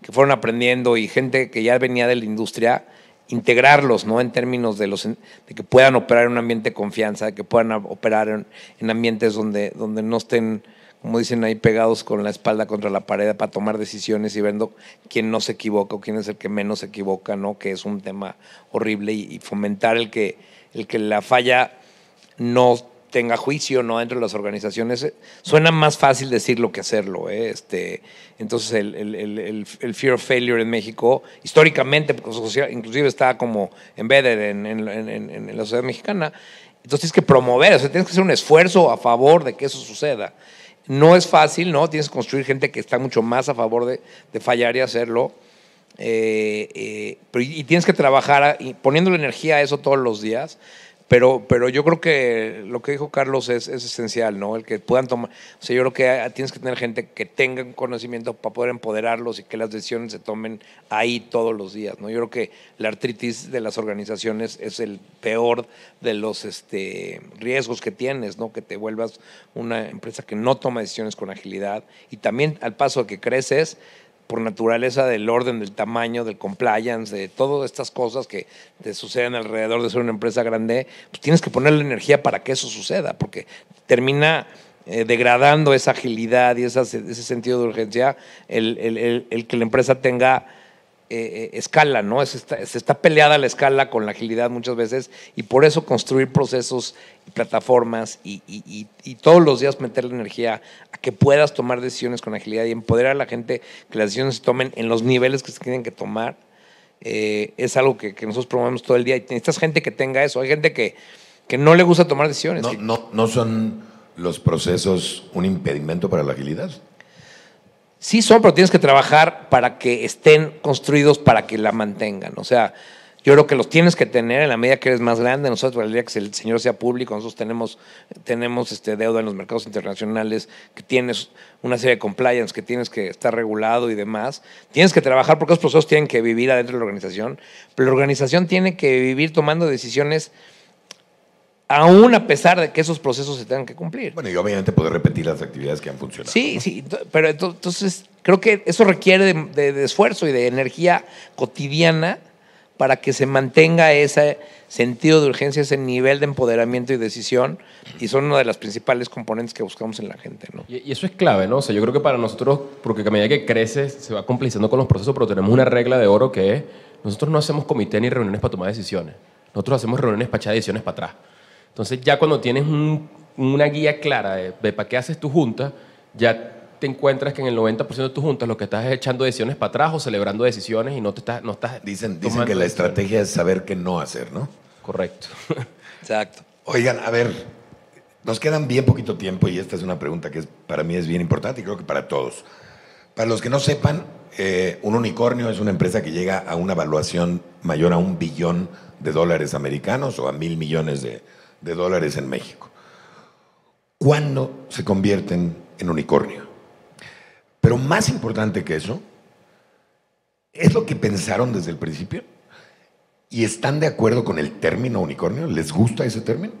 Speaker 3: que fueron aprendiendo y gente que ya venía de la industria, integrarlos, ¿no? En términos de, los, de que puedan operar en un ambiente de confianza, que puedan operar en, ambientes donde, donde no estén como dicen ahí, pegados con la espalda contra la pared para tomar decisiones y viendo quién no se equivoca o quién es el que menos se equivoca, ¿no? Que es un tema horrible y, fomentar el que, el que la falla no tenga juicio, ¿no? Dentro de las organizaciones. Eh, suena más fácil decirlo que hacerlo, ¿eh? Este, entonces, el, el, el, fear of failure en México, históricamente, inclusive está como embedded en, en, en, en la sociedad mexicana, entonces tienes que promover, o sea, tienes que hacer un esfuerzo a favor de que eso suceda. No es fácil, ¿no? Tienes que construir gente que está mucho más a favor de, fallar y hacerlo. Eh, eh, y, tienes que trabajar y poniéndole energía a eso todos los días. Pero, pero yo creo que lo que dijo Carlos es, es esencial, ¿no? El que puedan tomar. O sea, yo creo que tienes que tener gente que tenga conocimiento para poder empoderarlos y que las decisiones se tomen ahí todos los días, ¿no? Yo creo que la artritis de las organizaciones es el peor de los este, riesgos que tienes, ¿no? Que te vuelvas una empresa que no toma decisiones con agilidad y también al paso que creces por naturaleza del orden, del tamaño, del compliance, de todas estas cosas que te suceden alrededor de ser una empresa grande, pues tienes que ponerle energía para que eso suceda, porque termina eh, degradando esa agilidad y ese sentido de urgencia el que la empresa tenga eh, eh, escala, ¿no? Se está, peleada la escala con la agilidad muchas veces y por eso construir procesos y plataformas y, todos los días meter la energía a que puedas tomar decisiones con agilidad y empoderar a la gente que las decisiones se tomen en los niveles que se tienen que tomar eh, es algo que, nosotros promovemos todo el día y necesitas gente que tenga eso. Hay gente que, que no le gusta tomar decisiones.
Speaker 2: no, no son los
Speaker 3: procesos un impedimento para la agilidad sí son, pero tienes que trabajar para que estén construidos para que la mantengan. O sea, yo creo que los tienes que tener en la medida que eres más grande. Nosotros, el día que el señor sea público, nosotros tenemos, tenemos este deuda en los mercados internacionales, que tienes una serie de compliance, que tienes que estar regulado y demás. Tienes que trabajar porque los procesos tienen que vivir adentro de la organización, pero la organización tiene que vivir tomando decisiones aún a pesar de que esos procesos se tengan que cumplir. Bueno, yo obviamente puedo repetir las actividades que han funcionado. Sí, sí, pero entonces creo que eso requiere de, esfuerzo y de energía cotidiana para que se mantenga ese sentido de urgencia, ese nivel de empoderamiento y decisión, y son una de las principales componentes que
Speaker 1: buscamos en la gente. ¿no? Y, eso es clave, ¿no? O sea, yo creo que para nosotros, porque a medida que crece se va complicando con los procesos, pero tenemos una regla de oro que es, nosotros no hacemos comité ni reuniones para tomar decisiones, nosotros hacemos reuniones para echar decisiones para atrás. Entonces ya cuando tienes una guía clara de, para qué haces tu junta, ya te encuentras que en el 90% de tus juntas lo que estás es echando decisiones para atrás o celebrando decisiones y no te estás... No estás dicen, dicen que la estrategia
Speaker 2: es saber qué no hacer, ¿no? Correcto. Exacto. Oigan, a ver, nos quedan bien poquito tiempo y esta es una pregunta que para mí es bien importante y creo que para todos. Para los que no sepan, eh, un unicornio es una empresa que llega a una valuación mayor a un billón de dólares americanos o a mil millones de de dólares en México. ¿Cuándo se convierten en unicornio? Pero más importante que eso, es lo que pensaron desde el principio y están de acuerdo con el término unicornio. ¿Les gusta ese término?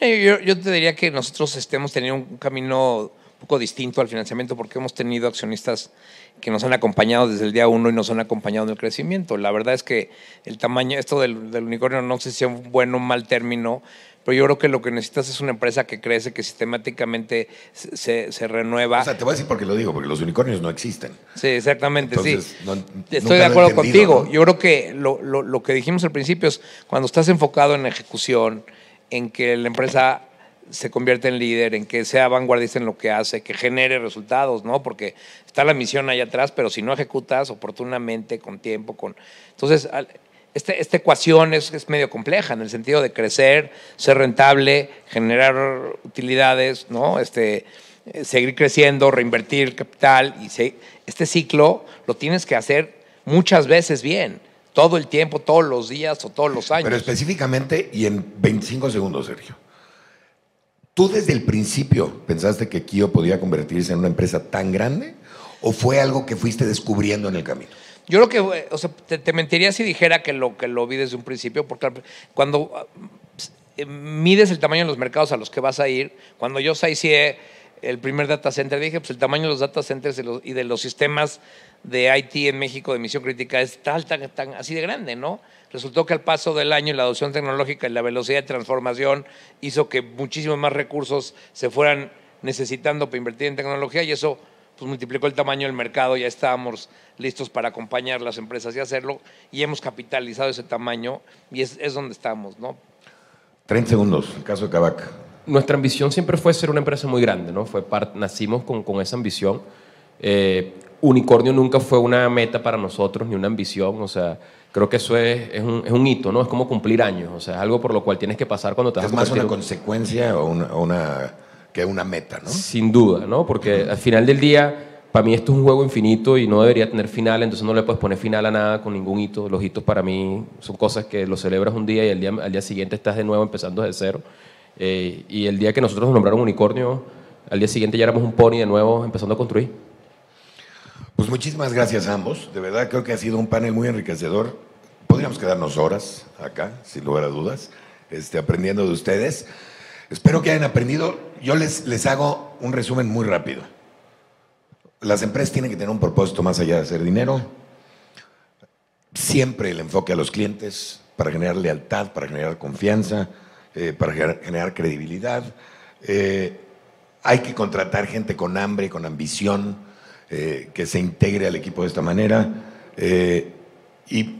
Speaker 3: Eh, yo, te diría que nosotros estemos teniendo un camino poco distinto al financiamiento porque hemos tenido accionistas que nos han acompañado desde el día uno y nos han acompañado en el crecimiento. La verdad es que el tamaño, esto del, unicornio, no sé si es un buen o mal término, pero yo creo que lo que necesitas es una empresa que crece, que sistemáticamente se, renueva. O sea, te voy a decir por qué lo digo, porque los
Speaker 2: unicornios no existen.
Speaker 3: Sí, exactamente, sí. Estoy de acuerdo contigo. Yo creo que lo, lo que dijimos al principio es cuando estás enfocado en ejecución, en que la empresa se convierte en líder, en que sea vanguardista en lo que hace, que genere resultados, ¿no? Porque está la misión allá atrás, pero si no ejecutas oportunamente, con tiempo, con... Entonces, este, esta ecuación es, medio compleja en el sentido de crecer, ser rentable, generar utilidades, ¿no? Este, eh, seguir creciendo, reinvertir capital. Y este ciclo lo tienes que hacer muchas veces bien, todo el tiempo, todos los días o todos los años. Pero
Speaker 2: específicamente y en 25 segundos, Sergio. ¿Tú desde el principio pensaste que Kio podía convertirse en una empresa tan grande o fue algo que fuiste descubriendo en el camino?
Speaker 3: Yo creo que, o sea, te, mentiría si dijera que lo, que lo vi desde un principio, porque cuando eh, mides el tamaño de los mercados a los que vas a ir, cuando yo saicié el primer data center, dije, pues el tamaño de los data centers y de los sistemas de IT en México de emisión crítica es tal, tan, tan, así de grande, ¿no? Resultó que al paso del año la adopción tecnológica y la velocidad de transformación hizo que muchísimos más recursos se fueran necesitando para invertir en tecnología y eso pues, multiplicó el tamaño del mercado, ya estábamos listos para acompañar las empresas y hacerlo y hemos capitalizado ese tamaño y es, donde estamos. ¿no?
Speaker 1: 30 segundos, el caso de Nuestra ambición siempre fue ser una empresa muy grande, ¿no? Fue nacimos con, esa ambición. Eh, unicornio nunca fue una meta para nosotros ni una ambición, o sea, creo que eso es, un, hito, ¿no? Es como cumplir años, o sea, es algo por lo cual tienes que pasar cuando te vas Es más una consecuencia o una, que una meta, ¿no? Sin duda, ¿no? Porque al final del día, para mí esto es un juego infinito y no debería tener final, entonces no le puedes poner final a nada con ningún hito. Los hitos para mí son cosas que lo celebras un día y al día, al día siguiente estás de nuevo empezando desde cero. Eh, y el día que nosotros nos nombraron unicornio, al día siguiente ya éramos un pony de nuevo empezando a construir. Pues muchísimas gracias a ambos. De verdad creo que ha sido un panel muy enriquecedor. Podríamos quedarnos horas
Speaker 2: acá, sin lugar a dudas, este, aprendiendo de ustedes. Espero que hayan aprendido. Yo les, les hago un resumen muy rápido. Las empresas tienen que tener un propósito más allá de hacer dinero. Siempre el enfoque a los clientes para generar lealtad, para generar confianza, eh, para generar credibilidad. Eh, hay que contratar gente con hambre, con ambición eh, que se integre al equipo de esta manera. Eh, y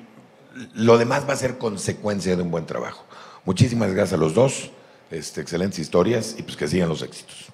Speaker 2: lo demás va a ser consecuencia de un buen trabajo. Muchísimas gracias a los dos, este, excelentes historias y pues que sigan
Speaker 1: los éxitos.